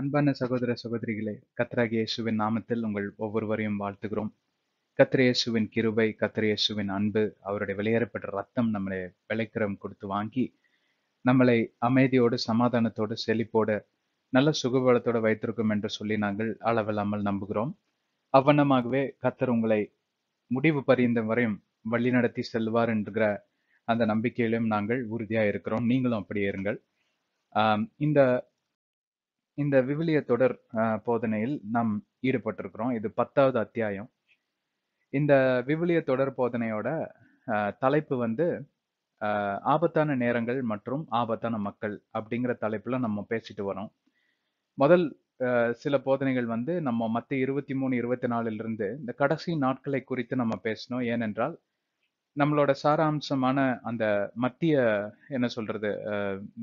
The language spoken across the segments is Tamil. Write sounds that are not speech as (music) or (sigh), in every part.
அன்பான சகோதர சகோதரிகளே கத்ராக இயேசுவின் நாமத்தில் உங்கள் ஒவ்வொருவரையும் வாழ்த்துகிறோம் கத்திர இயேசுவின் கிருபை கத்திர அன்பு அவருடைய வெளியேறப்பட்ட ரத்தம் நம்மளை விளைக்கிறம் கொடுத்து வாங்கி நம்மளை அமைதியோடு சமாதானத்தோடு செழிப்போடு நல்ல சுகபலத்தோடு வைத்திருக்கும் என்று சொல்லி நாங்கள் அளவில்லாமல் நம்புகிறோம் அவ்வண்ணமாகவே கத்தர் உங்களை முடிவு பறிந்த வரையும் வழிநடத்தி செல்வார் என்கிற அந்த நம்பிக்கையிலும் நாங்கள் உறுதியாக இருக்கிறோம் நீங்களும் அப்படியே இருங்கள் இந்த இந்த விவிலிய தொடர் போதனையில் நாம் ஈடுபட்டிருக்கிறோம் இது பத்தாவது அத்தியாயம் இந்த விவிலிய தொடர் போதனையோட தலைப்பு வந்து ஆபத்தான நேரங்கள் மற்றும் ஆபத்தான மக்கள் அப்படிங்கிற தலைப்பில் நம்ம பேசிட்டு வரோம் முதல் சில போதனைகள் வந்து நம்ம மற்ற இருபத்தி மூணு இருபத்தி நாலுலேருந்து இந்த கடைசி நாட்களை குறித்து நம்ம பேசணும் ஏனென்றால் நம்மளோட சாராம்சமான அந்த மத்திய என்ன சொல்றது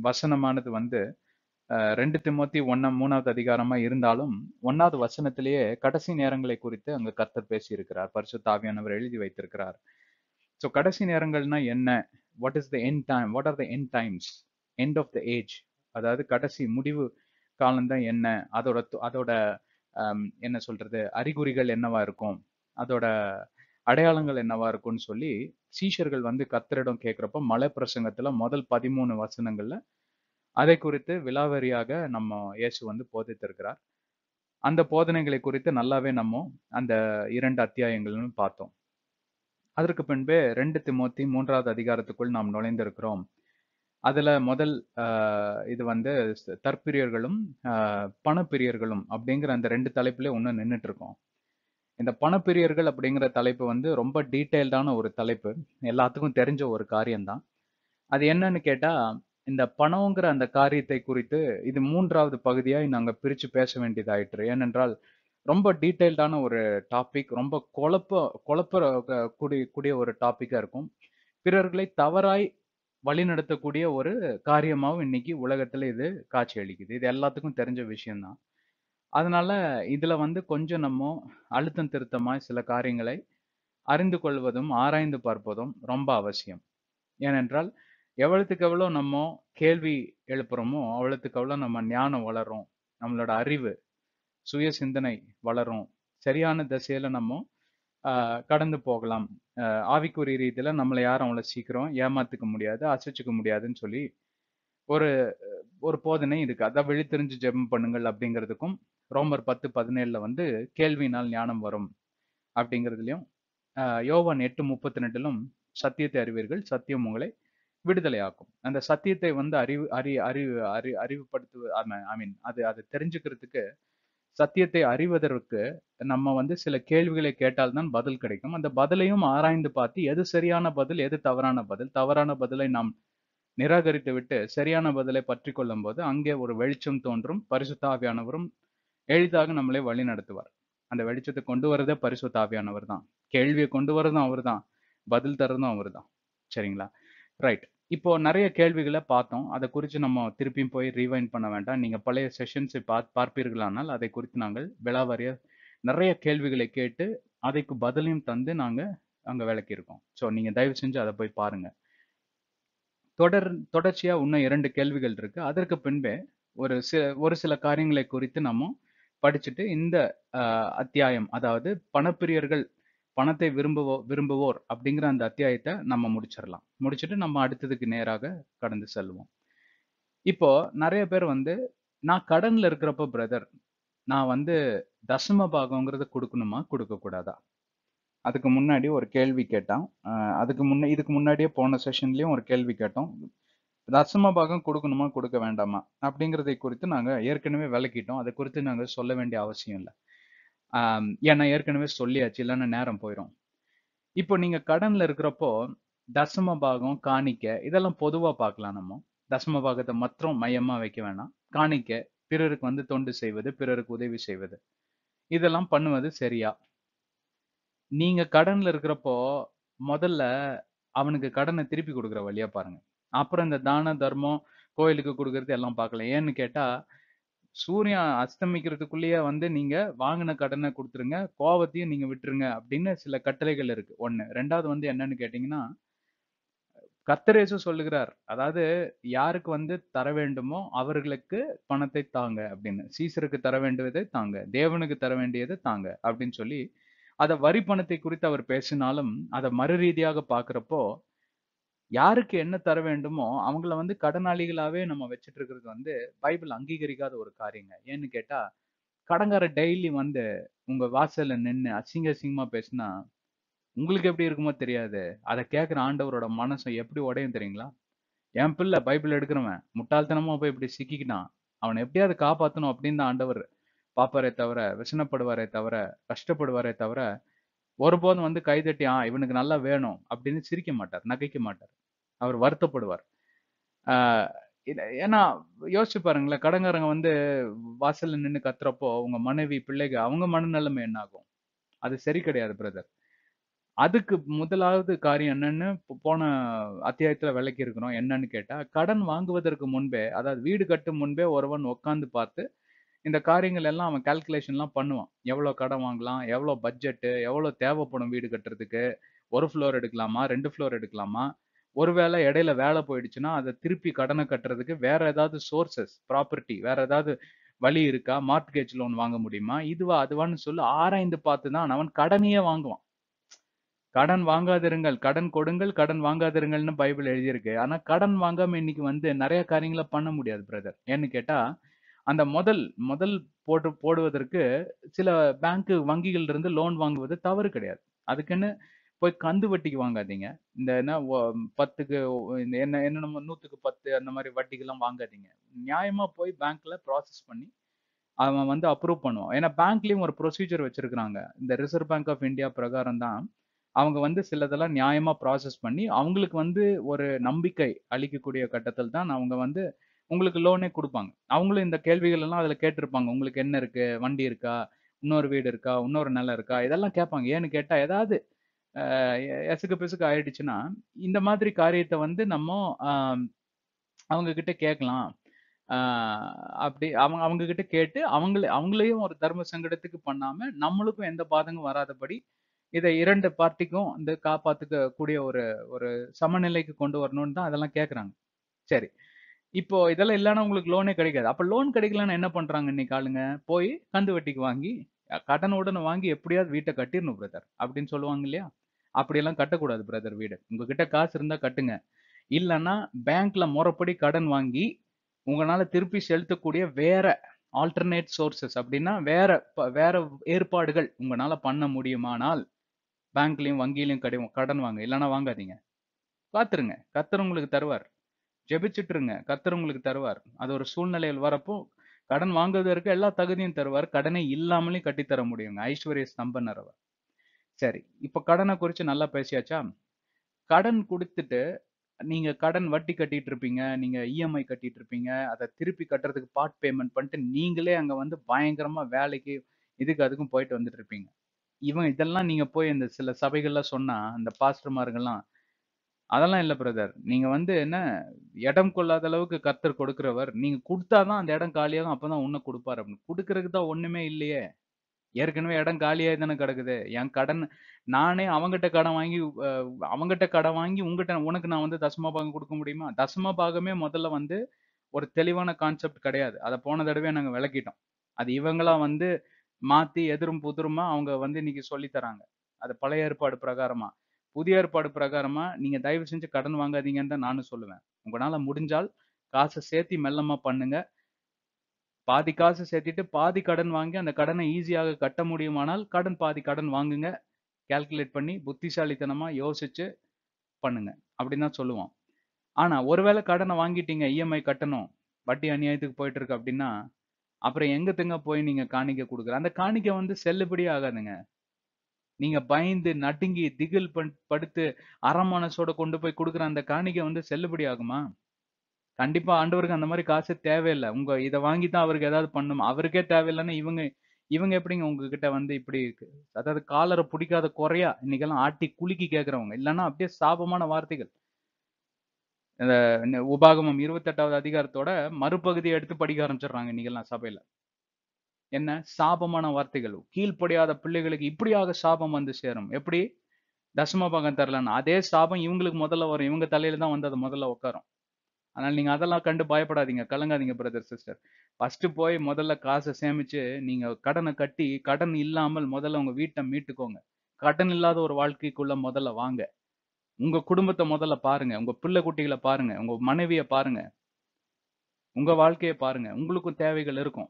வசனமானது வந்து ரெண்டு திமுத்தி ஒன்னா மூணாவது அதிகாரமா இருந்தாலும் ஒன்னாவது வசனத்திலேயே கடைசி நேரங்களை குறித்து அங்க கர்த்தர் பேசியிருக்கிறார் பரிசு தாவியானவர் எழுதி வைத்திருக்கிறார் ஸோ கடைசி நேரங்கள்னா என்ன what is the end time what are the end times end of the age அதாவது கடைசி முடிவு காலம்தான் என்ன அதோட அதோட என்ன சொல்றது அறிகுறிகள் என்னவா இருக்கும் அதோட அடையாளங்கள் என்னவா இருக்கும்னு சொல்லி சீஷர்கள் வந்து கத்தரிடம் கேட்குறப்ப மலை பிரசங்கத்துல முதல் பதிமூணு வசனங்கள்ல அதை குறித்து விலாவரியாக நம்ம இயேசு வந்து போதித்திருக்கிறார் அந்த போதனைகளை குறித்து நல்லாவே நம்ம அந்த இரண்டு அத்தியாயங்களும் பார்த்தோம் அதற்கு பின்பே ரெண்டு திமுத்தி மூன்றாவது அதிகாரத்துக்குள் நாம் நுழைந்திருக்கிறோம் அதில் முதல் இது வந்து தற்பிரியர்களும் பணப்பிரியர்களும் அப்படிங்கிற அந்த ரெண்டு தலைப்புலயே ஒன்று நின்றுட்டு இருக்கோம் இந்த பணப்பிரியர்கள் அப்படிங்கிற தலைப்பு வந்து ரொம்ப டீட்டெயில்டான ஒரு தலைப்பு எல்லாத்துக்கும் தெரிஞ்ச ஒரு காரியம்தான் அது என்னன்னு கேட்டால் இந்த பணங்கிற அந்த காரியத்தை குறித்து இது மூன்றாவது பகுதியாக நாங்க பிரிச்சு பேச வேண்டியதாயிற்று ஏனென்றால் ரொம்ப டீட்டெயில்டான ஒரு டாபிக் ரொம்ப குழப்ப குழப்ப கூடிய கூடிய ஒரு டாப்பிக்காக இருக்கும் பிறர்களை தவறாய் வழிநடத்தக்கூடிய ஒரு காரியமாகவும் இன்னைக்கு உலகத்தில் இது காட்சி அளிக்குது இது எல்லாத்துக்கும் தெரிஞ்ச விஷயம்தான் அதனால இதில் வந்து கொஞ்சம் நம்ம அழுத்தம் திருத்தமாய் சில காரியங்களை அறிந்து கொள்வதும் ஆராய்ந்து பார்ப்பதும் ரொம்ப அவசியம் ஏனென்றால் எவ்வளத்துக்கு எவ்வளோ நம்ம கேள்வி எழுப்புறோமோ அவ்வளத்துக்கு எவ்வளோ நம்ம ஞானம் வளரும் நம்மளோட அறிவு சுய சிந்தனை வளரும் சரியான திசையில நம்ம கடந்து போகலாம் ஆவிக்குரிய ரீதியில நம்மளை யாரும் அவ்வளோ சீக்கிரம் ஏமாத்துக்க முடியாது அசைச்சிக்க முடியாதுன்னு சொல்லி ஒரு ஒரு போதனை இருக்கு அதான் தெரிஞ்சு ஜெபம் பண்ணுங்கள் அப்படிங்கிறதுக்கும் ரோமர் பத்து பதினேழுல வந்து கேள்வினால் ஞானம் வரும் அப்படிங்கிறதுலையும் யோவான் எட்டு முப்பத்தி ரெண்டுலும் சத்தியத்தை அறிவீர்கள் சத்தியம் உங்களை விடுதலையாக்கும் அந்த சத்தியத்தை வந்து அறிவு அறி அறிவு அறி அறிவுப்படுத்து ஐ மீன் அது அது தெரிஞ்சுக்கிறதுக்கு சத்தியத்தை அறிவதற்கு நம்ம வந்து சில கேள்விகளை கேட்டால்தான் பதில் கிடைக்கும் அந்த பதிலையும் ஆராய்ந்து பார்த்து எது சரியான பதில் எது தவறான பதில் தவறான பதிலை நாம் நிராகரித்து விட்டு சரியான பதிலை பற்றி கொள்ளும் போது அங்கே ஒரு வெளிச்சம் தோன்றும் பரிசுத்தாவியானவரும் எளிதாக நம்மளை வழி நடத்துவார் அந்த வெளிச்சத்தை கொண்டு வரதே பரிசுத்தாவியானவர் தான் கேள்வியை கொண்டு வரதும் அவர் தான் பதில் தரதும் அவர் தான் சரிங்களா ரைட் இப்போ நிறைய கேள்விகளை பார்த்தோம். அதை குறித்து நம்ம திருப்பியும் போய் ரீவைண்ட் பண்ண வேண்டாம். நீங்கள் பழைய செஷன்ஸை பார்த்து பார்ப்பீர்களானால், அதை குறித்து நாங்கள் விலாவாரியா நிறைய கேள்விகளை கேட்டு, அதைக்கு பதிலையும் தந்து நாங்கள் அங்கே விளக்கியிருக்கோம். ஸோ, நீங்கள் தயவு செஞ்சு அதை போய் பாருங்கள் தொடர் தொடர்ச்சியாக இன்னும் இரண்டு கேள்விகள் இருக்கு. அதற்கு பின்பே ஒரு சில ஒரு சில காரியங்களை குறித்து நம்ம படிச்சுட்டு இந்த அத்தியாயம் அதாவது பணப்பிரியர்கள் பணத்தை விரும்புவோ விரும்புவோர் அப்படிங்கிற அந்த அத்தியாயத்தை நம்ம முடிச்சிடலாம் முடிச்சுட்டு நம்ம அடுத்ததுக்கு நேராக கடந்து செல்வோம் இப்போ நிறைய பேர் வந்து நான் கடன்ல இருக்கிறப்ப பிரதர் நான் வந்து தசம பாகங்கிறத கொடுக்கணுமா கொடுக்கக்கூடாதா அதுக்கு முன்னாடி ஒரு கேள்வி கேட்டான் அதுக்கு முன்ன இதுக்கு முன்னாடியே போன செஷன்லயும் ஒரு கேள்வி கேட்டோம் தசம பாகம் கொடுக்கணுமா கொடுக்க வேண்டாமா அப்படிங்கிறதை குறித்து நாங்கள் ஏற்கனவே விளக்கிட்டோம் அதை குறித்து நாங்கள் சொல்ல வேண்டிய அவசியம் இல்லை ஏன்னா ஏற்கனவே சொல்லியாச்சு இல்லைன்னா நேரம் போயிடும் இப்போ நீங்க கடன்ல இருக்கிறப்போ தசம பாகம் காணிக்க இதெல்லாம் பொதுவா பார்க்கலாம் நம்ம தசம பாகத்தை மற்றும் மையமா வைக்க வேணாம் காணிக்க பிறருக்கு வந்து தொண்டு செய்வது பிறருக்கு உதவி செய்வது இதெல்லாம் பண்ணுவது சரியா நீங்க கடன்ல இருக்கிறப்போ முதல்ல அவனுக்கு கடனை திருப்பி கொடுக்குற வழியா பாருங்க அப்புறம் இந்த தான தர்மம் கோயிலுக்கு கொடுக்கறது எல்லாம் பார்க்கலாம் ஏன்னு கேட்டா சூரியன் அஸ்தமிக்கிறதுக்குள்ளேயே வந்து நீங்க வாங்கின கடனை கொடுத்துருங்க கோவத்தையும் நீங்க விட்டுருங்க அப்படின்னு சில கட்டளைகள் இருக்கு ஒன்னு ரெண்டாவது வந்து என்னன்னு கேட்டீங்கன்னா கத்தரேசு சொல்லுகிறார் அதாவது யாருக்கு வந்து தர வேண்டுமோ அவர்களுக்கு பணத்தை தாங்க அப்படின்னு சீசருக்கு தர வேண்டியதை தாங்க தேவனுக்கு தர வேண்டியதை தாங்க அப்படின்னு சொல்லி அதை வரி பணத்தை குறித்து அவர் பேசினாலும் அதை மறு ரீதியாக பார்க்குறப்போ யாருக்கு என்ன தர வேண்டுமோ அவங்கள வந்து கடனாளிகளாவே நம்ம வச்சுட்டு இருக்கிறது வந்து பைபிள் அங்கீகரிக்காத ஒரு காரியங்க ஏன்னு கேட்டா கடங்கார டெய்லி வந்து உங்க வாசல்ல நின்று அசிங்க அசிங்கமா பேசினா உங்களுக்கு எப்படி இருக்குமோ தெரியாது அதை கேட்குற ஆண்டவரோட மனசை எப்படி உடையும் தெரியுங்களா என் பிள்ளை பைபிள் எடுக்கிறவன் முட்டாள்தனமா போய் இப்படி சிக்கிக்கிட்டான் அவனை எப்படியாவது காப்பாற்றணும் அப்படின்னு தான் ஆண்டவர் பாப்பாரே தவிர விஷனப்படுவாரே தவிர கஷ்டப்படுவாரே தவிர ஒருபோதும் வந்து கைதட்டி ஆ இவனுக்கு நல்லா வேணும் அப்படின்னு சிரிக்க மாட்டார் நகைக்க மாட்டார் அவர் வருத்தப்படுவார் ஏன்னா யோசிச்சு பாருங்களேன் கடங்காரங்க வந்து வாசல்ல நின்று கத்துறப்போ உங்க மனைவி பிள்ளைகள் அவங்க மனநிலைமை என்ன ஆகும் அது சரி கிடையாது பிரதர் அதுக்கு முதலாவது காரியம் என்னன்னு போன அத்தியாயத்துல விளக்கி இருக்கிறோம் என்னன்னு கேட்டா கடன் வாங்குவதற்கு முன்பே அதாவது வீடு கட்டும் முன்பே ஒருவன் உட்காந்து பார்த்து இந்த காரியங்கள் எல்லாம் அவன் கால்குலேஷன்லாம் பண்ணுவான் எவ்வளோ கடன் வாங்கலாம் எவ்வளோ பட்ஜெட்டு எவ்வளோ தேவைப்படும் வீடு கட்டுறதுக்கு ஒரு ஃப்ளோர் எடுக்கலாமா ரெண்டு ஃப்ளோர் எடுக்கலாமா ஒருவேளை இடையில வேலை போயிடுச்சுன்னா அதை திருப்பி கடனை கட்டுறதுக்கு வேற ஏதாவது சோர்சஸ் ப்ராப்பர்ட்டி வேற ஏதாவது வழி இருக்கா மார்ட்கேஜ் லோன் வாங்க முடியுமா இதுவா அதுவான்னு சொல்லி ஆராய்ந்து பார்த்து தான் அவன் கடனையே வாங்குவான் கடன் வாங்காதிருங்கள் கடன் கொடுங்கள் கடன் வாங்காதிருங்கள்னு பைபிள் எழுதியிருக்கு ஆனா கடன் வாங்காம இன்னைக்கு வந்து நிறைய காரியங்களை பண்ண முடியாது பிரதர் ஏன்னு கேட்டா அந்த முதல் முதல் போட்டு போடுவதற்கு சில பேங்க் வங்கிகள் இருந்து லோன் வாங்குவது தவறு கிடையாது அதுக்குன்னு போய் கந்து வட்டிக்கு வாங்காதீங்க இந்த என்ன பத்துக்கு இந்த என்ன என்னென்னமோ நூற்றுக்கு பத்து அந்த மாதிரி வட்டிக்கெல்லாம் வாங்காதீங்க நியாயமாக போய் பேங்க்கில் ப்ராசஸ் பண்ணி அவன் வந்து அப்ரூவ் பண்ணுவான் ஏன்னா பேங்க்லேயும் ஒரு ப்ரொசீஜர் வச்சுருக்குறாங்க இந்த ரிசர்வ் பேங்க் ஆஃப் இந்தியா பிரகாரம் தான் அவங்க வந்து சிலதெல்லாம் நியாயமாக ப்ராசஸ் பண்ணி அவங்களுக்கு வந்து ஒரு நம்பிக்கை அளிக்கக்கூடிய கட்டத்தில் தான் அவங்க வந்து உங்களுக்கு லோனே கொடுப்பாங்க அவங்களும் இந்த கேள்விகள் எல்லாம் அதில் கேட்டிருப்பாங்க உங்களுக்கு என்ன இருக்கு வண்டி இருக்கா இன்னொரு வீடு இருக்கா இன்னொரு நிலம் இருக்கா இதெல்லாம் கேட்பாங்க ஏன்னு கேட்டால் ஏதாவது எசுக்கு பிசுக்கு ஆயிடுச்சுன்னா இந்த மாதிரி காரியத்தை வந்து நம்ம அவங்க கிட்ட கேட்கலாம் அப்படி அவங்க அவங்க கிட்ட கேட்டு அவங்களே அவங்களையும் ஒரு தர்ம சங்கடத்துக்கு பண்ணாம நம்மளுக்கும் எந்த பாதகம் வராதபடி இதை இரண்டு பார்ட்டிக்கும் இந்த காப்பாத்துக்க கூடிய ஒரு ஒரு சமநிலைக்கு கொண்டு வரணும்னு தான் அதெல்லாம் கேட்குறாங்க சரி இப்போ இதெல்லாம் இல்லைனா உங்களுக்கு லோனே கிடைக்காது அப்போ லோன் கிடைக்கலன்னா என்ன பண்ணுறாங்க இன்னைக்கு ஆளுங்க போய் கந்து வட்டிக்கு வாங்கி கடன் உடனே வாங்கி எப்படியாவது வீட்டை கட்டிடணும் பிரதர் அப்படின்னு சொல்லுவாங்க இல்லையா அப்படியெல்லாம் கட்டக்கூடாது பிரதர் வீடு உங்ககிட்ட காசு இருந்தால் கட்டுங்க இல்லைன்னா பேங்க்ல முறைப்படி கடன் வாங்கி உங்களால் திருப்பி செலுத்தக்கூடிய வேற ஆல்டர்னேட் சோர்சஸ் அப்படின்னா வேற வேற ஏற்பாடுகள் உங்களால் பண்ண முடியுமானால் பேங்க்லையும் வங்கியிலையும் கடன் வாங்க இல்லைன்னா வாங்காதீங்க காத்துருங்க உங்களுக்கு தருவார் ஜெபிச்சுட்டு இருங்க கத்தர் உங்களுக்கு தருவார் அது ஒரு சூழ்நிலையில் வரப்போ கடன் வாங்குவதற்கு எல்லா தகுதியும் தருவார் கடனை இல்லாமலையும் கட்டித்தர முடியுங்க ஐஸ்வர்ய ஸ்தம்பனர் அவர் சரி இப்ப கடனை குறித்து நல்லா பேசியாச்சா கடன் கொடுத்துட்டு நீங்க கடன் வட்டி கட்டிட்டு இருப்பீங்க நீங்க இஎம்ஐ கட்டிட்டு இருப்பீங்க அதை திருப்பி கட்டுறதுக்கு பார்ட் பேமெண்ட் பண்ணிட்டு நீங்களே அங்க வந்து பயங்கரமா வேலைக்கு இதுக்கு அதுக்கும் போயிட்டு வந்துட்டு இருப்பீங்க இவன் இதெல்லாம் நீங்க போய் இந்த சில சபைகள்லாம் சொன்னா அந்த பாஸ்டர்மார்கள்லாம் அதெல்லாம் இல்லை பிரதர். நீங்கள் வந்து என்ன இடம் கொள்ளாத அளவுக்கு கர்த்தர் கொடுக்குறவர் நீங்கள் கொடுத்தா தான் அந்த இடம் காலியாகும். தான் உன்னை கொடுப்பார் அப்படின்னு. கொடுக்கறதுக்கு தான் ஒன்றுமே இல்லையே! ஏற்கனவே இடம் காலியாகி தானே கிடக்குது. என் கடன் நானே அவங்ககிட்ட கடன் வாங்கி அவங்ககிட்ட கடன் வாங்கி உங்ககிட்ட உனக்கு நான் வந்து தசம பாகம் கொடுக்க முடியுமா? தசம பாகமே முதல்ல வந்து ஒரு தெளிவான கான்செப்ட் கிடையாது. அதை போன தடவை நாங்கள் விளக்கிட்டோம். அது இவங்களா வந்து மாற்றி எதிரும் புதிருமா அவங்க வந்து இன்னைக்கு சொல்லித்தராங்க அது பழைய ஏற்பாடு பிரகாரமா. புதிய ஏற்பாடு பிரகாரமா நீங்க தயவு செஞ்சு கடன் வாங்காதீங்கன்னு தான் நானும் சொல்லுவேன் உங்களால முடிஞ்சால் காசை சேர்த்தி மெல்லமா பண்ணுங்க பாதி காசு சேர்த்திட்டு பாதி கடன் வாங்கி அந்த கடனை ஈஸியாக கட்ட முடியுமானால் கடன் பாதி கடன் வாங்குங்க கேல்குலேட் பண்ணி புத்திசாலித்தனமா யோசிச்சு பண்ணுங்க அப்படின்னு தான் சொல்லுவோம் ஆனா ஒருவேளை கடனை வாங்கிட்டீங்க இஎம்ஐ e கட்டணும் வட்டி அநியாயத்துக்கு போயிட்டு இருக்கு அப்படின்னா அப்புறம் எங்க தங்க போய் நீங்க காணிக்க கொடுக்குற அந்த காணிக்க வந்து செல்லுபடி ஆகாதுங்க நீங்க பயந்து நடுங்கி திகில் படுத்து அரமானசோட கொண்டு போய் கொடுக்குற அந்த காணிக்கை வந்து செல்லுபடி ஆகுமா கண்டிப்பா ஆண்டவருக்கு அந்த மாதிரி காசு தேவையில்லை உங்க இதை வாங்கி தான் அவருக்கு ஏதாவது பண்ணும் அவருக்கே தேவையில்லைன்னு இவங்க இவங்க எப்படிங்க உங்ககிட்ட வந்து இப்படி இருக்கு அதாவது காலரை பிடிக்காத குறையா இன்னைக்கெல்லாம் ஆட்டி குலுக்கி கேட்கறவங்க இல்லைன்னா அப்படியே சாபமான வார்த்தைகள் இந்த உபாகமம் இருபத்தெட்டாவது அதிகாரத்தோட மறுபகுதியை எடுத்து படிக்க ஆரம்பிச்சிடுறாங்க இன்னைக்கெல்லாம் சபையில என்ன சாபமான வார்த்தைகள் கீழ்ப்படியாத பிள்ளைகளுக்கு இப்படியாக சாபம் வந்து சேரும் எப்படி தசம பாகம் தரலன்னு அதே சாபம் இவங்களுக்கு முதல்ல வரும் இவங்க தலையில தான் வந்து அது முதல்ல உட்காரும் அதனால் நீங்கள் அதெல்லாம் கண்டு பயப்படாதீங்க கலங்காதீங்க பிரதர் சிஸ்டர் ஃபர்ஸ்ட் போய் முதல்ல காசை சேமித்து நீங்கள் கடனை கட்டி கடன் இல்லாமல் முதல்ல உங்கள் வீட்டை மீட்டுக்கோங்க கடன் இல்லாத ஒரு வாழ்க்கைக்குள்ளே முதல்ல வாங்க உங்கள் குடும்பத்தை முதல்ல பாருங்கள் உங்கள் பிள்ளை குட்டிகளை பாருங்க உங்கள் மனைவியை பாருங்க உங்கள் வாழ்க்கையை பாருங்க உங்களுக்கும் தேவைகள் இருக்கும்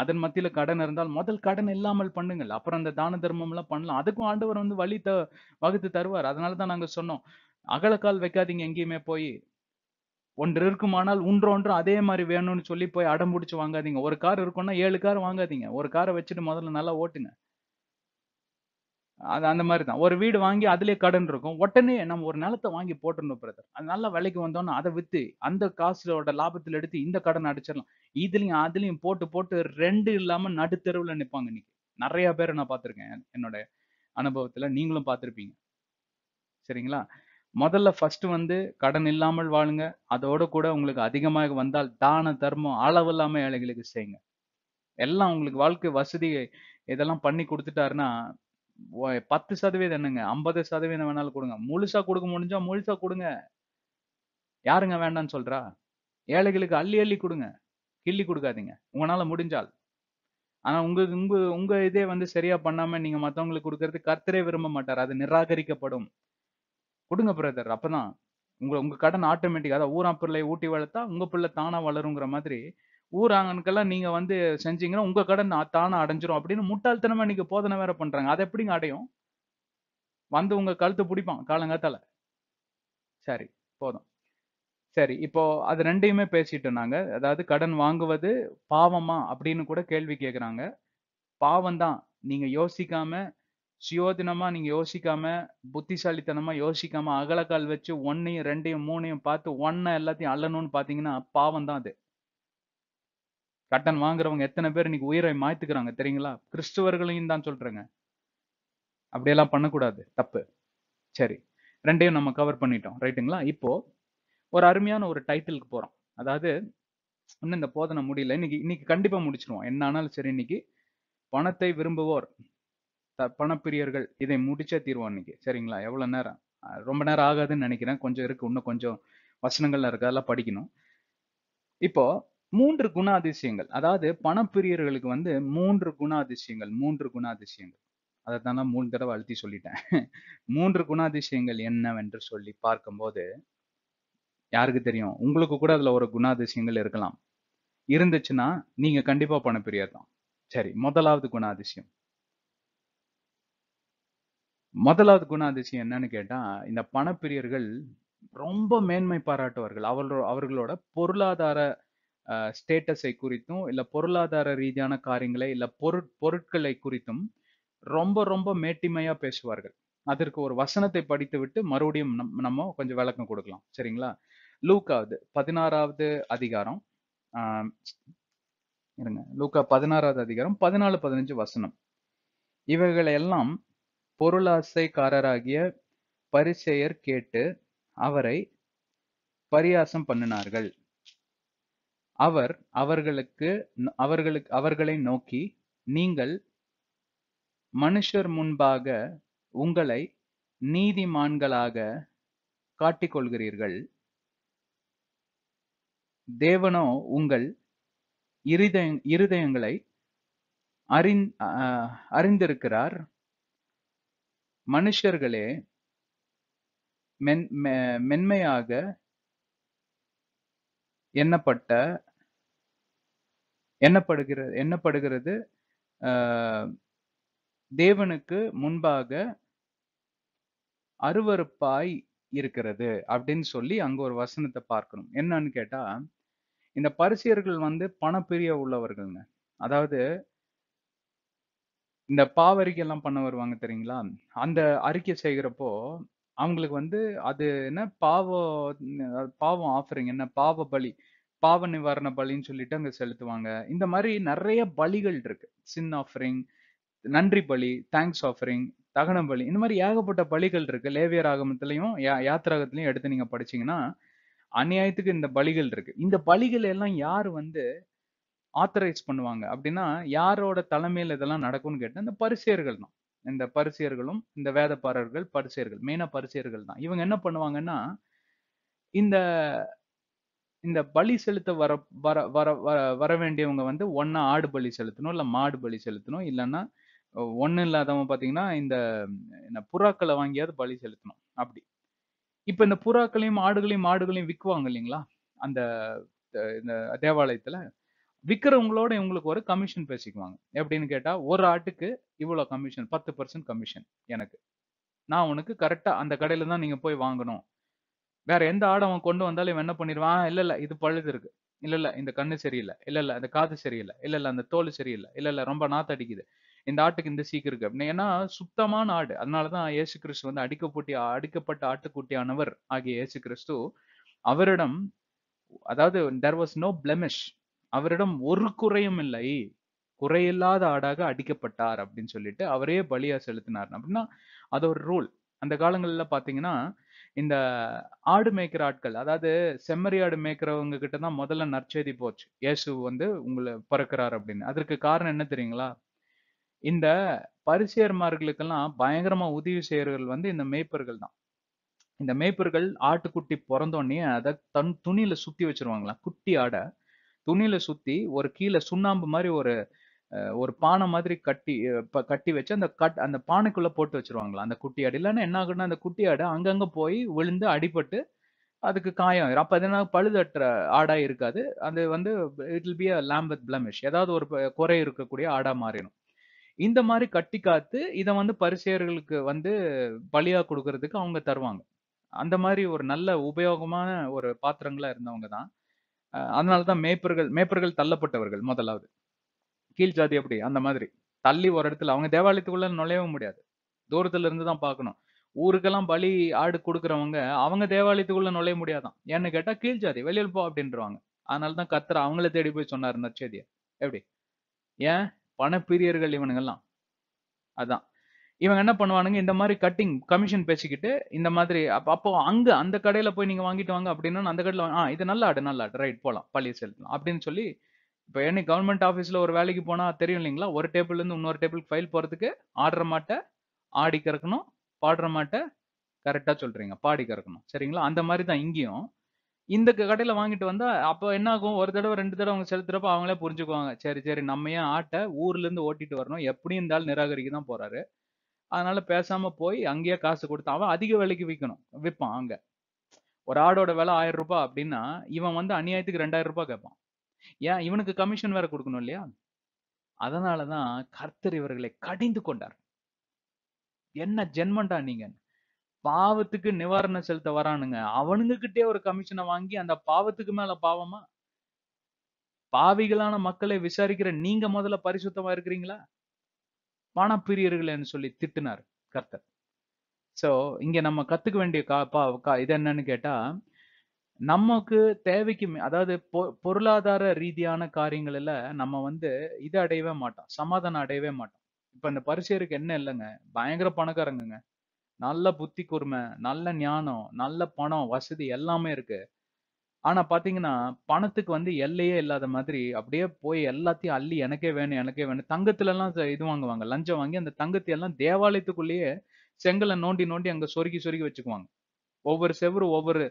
அதன் மத்தியில கடன் இருந்தால் முதல் கடன் இல்லாமல் பண்ணுங்கள் அப்புறம் அந்த தான தர்மம் எல்லாம் பண்ணலாம் அதுக்கும் ஆண்டவர் வந்து வழி த வகுத்து தருவார் அதனாலதான் நாங்க சொன்னோம் அகலக்கால் வைக்காதீங்க எங்கேயுமே போய் ஒன்று இருக்குமானால் ஒன்று ஒன்று அதே மாதிரி வேணும்னு சொல்லி போய் அடம் பிடிச்சி வாங்காதீங்க ஒரு கார் இருக்கும்னா ஏழு கார் வாங்காதீங்க ஒரு காரை வச்சுட்டு முதல்ல நல்லா ஓட்டுங்க அது அந்த மாதிரி தான் ஒரு வீடு வாங்கி அதுலேயே கடன் இருக்கும் உடனே நம்ம ஒரு நிலத்தை வாங்கி போட்டுருந்தோம் பிரதர் அது நல்ல விலைக்கு வந்தோம்னா அதை விற்று அந்த காசோட லாபத்தில் எடுத்து இந்த கடன் அடிச்சிடலாம் இதுலயும் அதுலயும் போட்டு போட்டு ரெண்டு இல்லாம நடுத்தெருவில் நிற்பாங்க இன்னைக்கு நிறைய பேர் நான் பார்த்துருக்கேன் என்னோட அனுபவத்துல நீங்களும் பார்த்துருப்பீங்க சரிங்களா முதல்ல ஃபர்ஸ்ட் வந்து கடன் இல்லாமல் வாழுங்க அதோட கூட உங்களுக்கு அதிகமாக வந்தால் தான தர்மம் அளவு இல்லாம ஏழைகளுக்கு செய்யுங்க எல்லாம் உங்களுக்கு வாழ்க்கை வசதி இதெல்லாம் பண்ணி கொடுத்துட்டாருன்னா பத்து சதவீதம் என்னங்க ஐம்பது சதவீதம் வேணாலும் கொடுங்க முழுசா கொடுக்க முடிஞ்சா முழுசா கொடுங்க யாருங்க வேண்டாம்னு சொல்றா ஏழைகளுக்கு அள்ளி அள்ளி கொடுங்க கிள்ளி கொடுக்காதீங்க உங்களால் முடிஞ்சால் ஆனால் உங்கள் உங்கள் உங்கள் இதே வந்து சரியாக பண்ணாமல் நீங்கள் மற்றவங்களுக்கு கொடுக்கறது கர்த்தரே விரும்ப மாட்டார் அது நிராகரிக்கப்படும் கொடுங்க பிரதர் அப்போ தான் உங்களை உங்கள் கடன் ஆட்டோமேட்டிக்காக அதாவது ஊரா பிள்ளை ஊட்டி வளர்த்தா உங்கள் பிள்ளை தானாக வளருங்கிற மாதிரி ஊராங்கனுக்கெல்லாம் நீங்கள் வந்து செஞ்சீங்கன்னா உங்கள் கடன் தானாக அடைஞ்சிரும் அப்படின்னு முட்டாள்தனமாக நீங்கள் போதனை வேற பண்ணுறாங்க அதை எப்படிங்க அடையும் வந்து உங்கள் கழுத்து பிடிப்பான் காலங்காத்தால சரி போதும் சரி இப்போ அது ரெண்டையுமே பேசிட்டோம் நாங்க அதாவது கடன் வாங்குவது பாவமா அப்படின்னு கூட கேள்வி கேட்குறாங்க பாவம் தான் நீங்க யோசிக்காம சுயோதினமா நீங்க யோசிக்காம புத்திசாலித்தனமா யோசிக்காம அகலக்கால் வச்சு ஒன்னையும் ரெண்டையும் மூணையும் பார்த்து ஒன்னா எல்லாத்தையும் அள்ளணும்னு பாத்தீங்கன்னா பாவம் தான் அது கடன் வாங்குறவங்க எத்தனை பேர் இன்னைக்கு உயிரை மாய்த்துக்கிறாங்க தெரியுங்களா கிறிஸ்துவர்களையும் தான் சொல்றேங்க அப்படியெல்லாம் பண்ணக்கூடாது தப்பு சரி ரெண்டையும் நம்ம கவர் பண்ணிட்டோம் ரைட்டுங்களா இப்போ ஒரு அருமையான ஒரு டைட்டிலுக்கு போகிறோம் அதாவது இன்னும் இந்த போதனை முடியல இன்னைக்கு இன்னைக்கு கண்டிப்பாக முடிச்சிருவோம் என்ன ஆனாலும் சரி இன்னைக்கு பணத்தை விரும்புவோர் பணப்பிரியர்கள் இதை முடிச்சே தீர்வோம் இன்னைக்கு சரிங்களா எவ்வளோ நேரம் ரொம்ப நேரம் ஆகாதுன்னு நினைக்கிறேன் கொஞ்சம் இருக்கு இன்னும் கொஞ்சம் வசனங்கள்லாம் இருக்கு அதெல்லாம் படிக்கணும் இப்போ மூன்று குணாதிசயங்கள் அதாவது பணப்பிரியர்களுக்கு வந்து மூன்று குணாதிசயங்கள் மூன்று குணாதிசயங்கள் அதை தான் மூணு தடவை அழுத்தி சொல்லிட்டேன் மூன்று குணாதிசயங்கள் என்னவென்று சொல்லி பார்க்கும்போது யாருக்கு தெரியும் உங்களுக்கு கூட அதில் ஒரு குணாதிசயங்கள் இருக்கலாம் இருந்துச்சுன்னா நீங்க கண்டிப்பா பணப்பிரியர் தான் சரி முதலாவது குணாதிசயம் முதலாவது குணாதிசயம் என்னன்னு கேட்டா இந்த பணப்பிரியர்கள் ரொம்ப மேன்மை பாராட்டுவார்கள் அவர்களோ அவர்களோட பொருளாதார ஸ்டேட்டஸை குறித்தும் இல்லை பொருளாதார ரீதியான காரியங்களை இல்லை பொரு பொருட்களை குறித்தும் ரொம்ப ரொம்ப மேட்டிமையாக பேசுவார்கள் அதற்கு ஒரு வசனத்தை படித்து விட்டு மறுபடியும் நம்ம கொஞ்சம் விளக்கம் கொடுக்கலாம் சரிங்களா லூக்காவது பதினாறாவது அதிகாரம் இருங்க லூக்கா பதினாறாவது அதிகாரம் பதினாலு பதினஞ்சு வசனம் இவைகளையெல்லாம் பொருளாசைக்காரராகிய பரிசெயர் கேட்டு அவரை பரியாசம் பண்ணினார்கள் அவர் அவர்களுக்கு அவர்களுக்கு அவர்களை நோக்கி நீங்கள் மனுஷர் முன்பாக உங்களை நீதிமான்களாக காட்டிக்கொள்கிறீர்கள் தேவனோ உங்கள் இருதய இருதயங்களை அறிந் அறிந்திருக்கிறார் மனுஷர்களே மென் மென்மையாக எண்ணப்பட்ட எண்ணப்படுகிறது எண்ணப்படுகிறது தேவனுக்கு முன்பாக அருவறுப்பாய் இருக்கிறது அப்படின்னு சொல்லி அங்க ஒரு வசனத்தை பார்க்கணும் என்னன்னு கேட்டா இந்த பரிசியர்கள் வந்து பணப்பிரிய உள்ளவர்கள்ங்க அதாவது இந்த பாவரிக்கை எல்லாம் பண்ண வருவாங்க தெரியுங்களா அந்த அறிக்கை செய்கிறப்போ அவங்களுக்கு வந்து அது என்ன பாவம் பாவம் ஆஃபரிங் என்ன பாவ பலி பாவ நிவாரண பலின்னு சொல்லிட்டு அங்க செலுத்துவாங்க இந்த மாதிரி நிறைய பலிகள் இருக்கு சின் ஆஃபரிங் நன்றி பலி தேங்க்ஸ் ஆஃபரிங் தகன பலி இந்த மாதிரி ஏகப்பட்ட பலிகள் இருக்கு லேவியர் ஆகமத்திலையும் யாத்திராகத்திலையும் எடுத்து நீங்க படிச்சீங்கன்னா அநியாயத்துக்கு இந்த பலிகள் இருக்கு இந்த பலிகள் எல்லாம் யார் வந்து ஆத்தரைஸ் பண்ணுவாங்க அப்படின்னா யாரோட தலைமையில் இதெல்லாம் நடக்கும்னு கேட்டால் இந்த பரிசியர்கள் தான் இந்த பரிசியர்களும் இந்த வேதப்பாரர்கள் பரிசியர்கள் மெயினாக பரிசியர்கள் தான் இவங்க என்ன பண்ணுவாங்கன்னா இந்த இந்த பலி செலுத்த வர வர வர வர வேண்டியவங்க வந்து ஒன்னா ஆடு பலி செலுத்தணும் இல்லை மாடு பலி செலுத்தணும் இல்லைன்னா ஒன்றும் இல்லாதவங்க பார்த்தீங்கன்னா இந்த புறாக்களை வாங்கியாவது பலி செலுத்தணும் அப்படி இப்ப இந்த புறாக்களையும், ஆடுகளையும், மாடுகளையும் விக்குவாங்க இல்லைங்களா? அந்த இந்த தேவாலயத்துல. விற்கிறவங்களோட இவங்களுக்கு ஒரு கமிஷன் பேசிக்குவாங்க. எப்படின்னு கேட்டா, "ஒரு ஆட்டுக்கு இவ்வளோ கமிஷன். பத்து பர்சன்ட் கமிஷன் எனக்கு. நான் உனக்கு கரெக்டா அந்த கடையில தான் நீங்க போய் வாங்கணும். வேற எந்த ஆடை அவன் கொண்டு வந்தாலும் இவன் என்ன பண்ணிடுவான் இல்ல, இல்ல இது பழுது இருக்கு. இல்ல, இல்ல இந்த கண்ணு சரியில்லை இல்ல, இல்ல அந்த காது சரியில்லை இல்ல, இல்ல அந்த தோல் சரியில்லை இல்ல, இல்ல ரொம்ப நாத்தடிக்குது." இந்த ஆட்டுக்கு இந்த சீக்கு இருக்கு அப்படின்னு ஏன்னா சுத்தமான ஆடு அதனாலதான் இயேசு கிறிஸ்து வந்து அடிக்கப்பட்டி அடிக்கப்பட்ட ஆட்டுக்குட்டியானவர் ஆகிய இயேசு கிறிஸ்து அவரிடம் அதாவது தெர் வாஸ் நோ பிளமிஷ் அவரிடம் ஒரு குறையும் இல்லை குறையில்லாத ஆடாக அடிக்கப்பட்டார் அப்படின்னு சொல்லிட்டு அவரே பலியா செலுத்தினார் அப்படின்னா அது ஒரு ரூல் அந்த காலங்கள்ல பாத்தீங்கன்னா இந்த ஆடு மேய்க்கிற ஆட்கள் அதாவது செம்மறி ஆடு மேய்க்கிறவங்க கிட்ட தான் முதல்ல நற்செய்தி போச்சு இயேசு வந்து உங்களை பிறக்கிறார் அப்படின்னு அதற்கு காரணம் என்ன தெரியுங்களா இந்த பரிசியர்மார்களுக்கெல்லாம் பயங்கரமா உதவி செய்யறவர்கள் வந்து இந்த மேய்ப்பர்கள் தான் இந்த மேய்ப்பர்கள் ஆட்டுக்குட்டி பிறந்தோடனே அதை தன் துணியில சுத்தி வச்சிருவாங்களாம் குட்டி ஆடை துணியில சுத்தி ஒரு கீழே சுண்ணாம்பு மாதிரி ஒரு ஒரு பானை மாதிரி கட்டி கட்டி வச்சு அந்த கட் அந்த பானைக்குள்ள போட்டு வச்சிருவாங்களா அந்த குட்டி ஆடு இல்லைன்னா என்ன ஆகுன்னா அந்த குட்டி ஆடு அங்கங்க போய் விழுந்து அடிபட்டு அதுக்கு காயம் ஆயிரும் அப்போ எதனா பழுதற்ற ஆடா இருக்காது அது வந்து it be a lamb that blemish ஏதாவது ஒரு குறை இருக்கக்கூடிய ஆடா மாறிடும் இந்த மாதிரி கட்டி காத்து இதை வந்து பரிசேர்களுக்கு வந்து பலியா கொடுக்கறதுக்கு அவங்க தருவாங்க அந்த மாதிரி ஒரு நல்ல உபயோகமான ஒரு பாத்திரங்களா இருந்தவங்க தான் அதனால தான் மேய்ப்பர்கள் மேய்ப்பர்கள் தள்ளப்பட்டவர்கள் முதலாவது கீழ் ஜாதி அப்படி அந்த மாதிரி தள்ளி ஒரு இடத்துல அவங்க தேவாலயத்துக்குள்ள நுழையவும் முடியாது தூரத்துல இருந்து தான் பார்க்கணும் ஊருக்கெல்லாம் பலி ஆடு கொடுக்குறவங்க அவங்க தேவாலயத்துக்குள்ள நுழைய முடியாதான் என்ன கேட்டா கீழ் ஜாதி வெளியில் போ அப்படின்றவாங்க அதனால தான் கத்துற அவங்கள தேடி போய் சொன்னார் நச்சேதியா எப்படி ஏன் பணப்பிரியர்கள் இவனுங்கெல்லாம் அதான் இவங்க என்ன பண்ணுவானுங்க இந்த மாதிரி கட்டிங் கமிஷன் பேசிக்கிட்டு இந்த மாதிரி அப்போ அப்போ அங்கே அந்த கடையில் போய் நீங்கள் வாங்கிட்டு வாங்க அப்படின்னா அந்த கடையில் ஆ இது நல்ல ஆடு நல்ல ஆடு ரைட் போகலாம் பள்ளி செலுத்தலாம் அப்படின்னு சொல்லி இப்போ என்ன கவர்மெண்ட் ஆஃபீஸில் ஒரு வேலைக்கு போனால் தெரியும் இல்லைங்களா ஒரு டேபிள்லேருந்து இன்னொரு டேபிளுக்கு ஃபைல் போகிறதுக்கு ஆடுற மாட்டை ஆடி கறக்கணும் பாடுற மாட்டை கரெக்டாக சொல்கிறீங்க பாடி கறக்கணும் சரிங்களா அந்த மாதிரி தான் இங்கேயும் இந்த கடையில வாங்கிட்டு வந்தா அப்ப என்ன ஆகும் ஒரு தடவை ரெண்டு தடவை அவங்க செலுத்துறப்ப அவங்களே புரிஞ்சுக்குவாங்க சரி சரி நம்ம ஏன் ஆட்டை ஊர்ல இருந்து ஓட்டிட்டு வரணும் எப்படியும் இருந்தாலும் நிராகரிக்க தான் போறாரு அதனால பேசாம போய் அங்கேயே காசு கொடுத்து அவன் அதிக விலைக்கு விற்கணும் விற்பான் அங்க ஒரு ஆடோட விலை ஆயிரம் ரூபாய் அப்படின்னா இவன் வந்து அநியாயத்துக்கு ரெண்டாயிரம் ரூபாய் கேட்பான் ஏன் இவனுக்கு கமிஷன் வேற கொடுக்கணும் இல்லையா அதனாலதான் கர்த்தர் இவர்களை கடிந்து கொண்டார் என்ன ஜென்மண்டா நீங்க பாவத்துக்கு நிவாரணம் செலுத்த வரானுங்க அவனுங்க கிட்டே ஒரு கமிஷனை வாங்கி அந்த பாவத்துக்கு மேல பாவமா பாவிகளான மக்களை விசாரிக்கிற நீங்க முதல்ல பரிசுத்தமா இருக்கிறீங்களா என்று சொல்லி திட்டினார் கர்த்தர் சோ இங்க நம்ம கத்துக்க வேண்டிய கா இது என்னன்னு கேட்டா நமக்கு தேவைக்கு அதாவது பொருளாதார ரீதியான காரியங்கள்ல நம்ம வந்து இதை அடையவே மாட்டோம் சமாதானம் அடையவே மாட்டோம் இப்ப இந்த பரிசு என்ன இல்லைங்க பயங்கர பணக்காரங்க நல்ல புத்தி கூர்மை நல்ல ஞானம் நல்ல பணம் வசதி எல்லாமே இருக்கு ஆனா பாத்தீங்கன்னா பணத்துக்கு வந்து எல்லையே இல்லாத மாதிரி அப்படியே போய் எல்லாத்தையும் அள்ளி எனக்கே வேணும் எனக்கே வேணும் தங்கத்துல எல்லாம் இது வாங்குவாங்க லஞ்சம் வாங்கி அந்த தங்கத்தை எல்லாம் தேவாலயத்துக்குள்ளேயே செங்கலை நோண்டி நோண்டி அங்க சொருகி சொருக்கி வச்சுக்குவாங்க ஒவ்வொரு செவ்வறு ஒவ்வொரு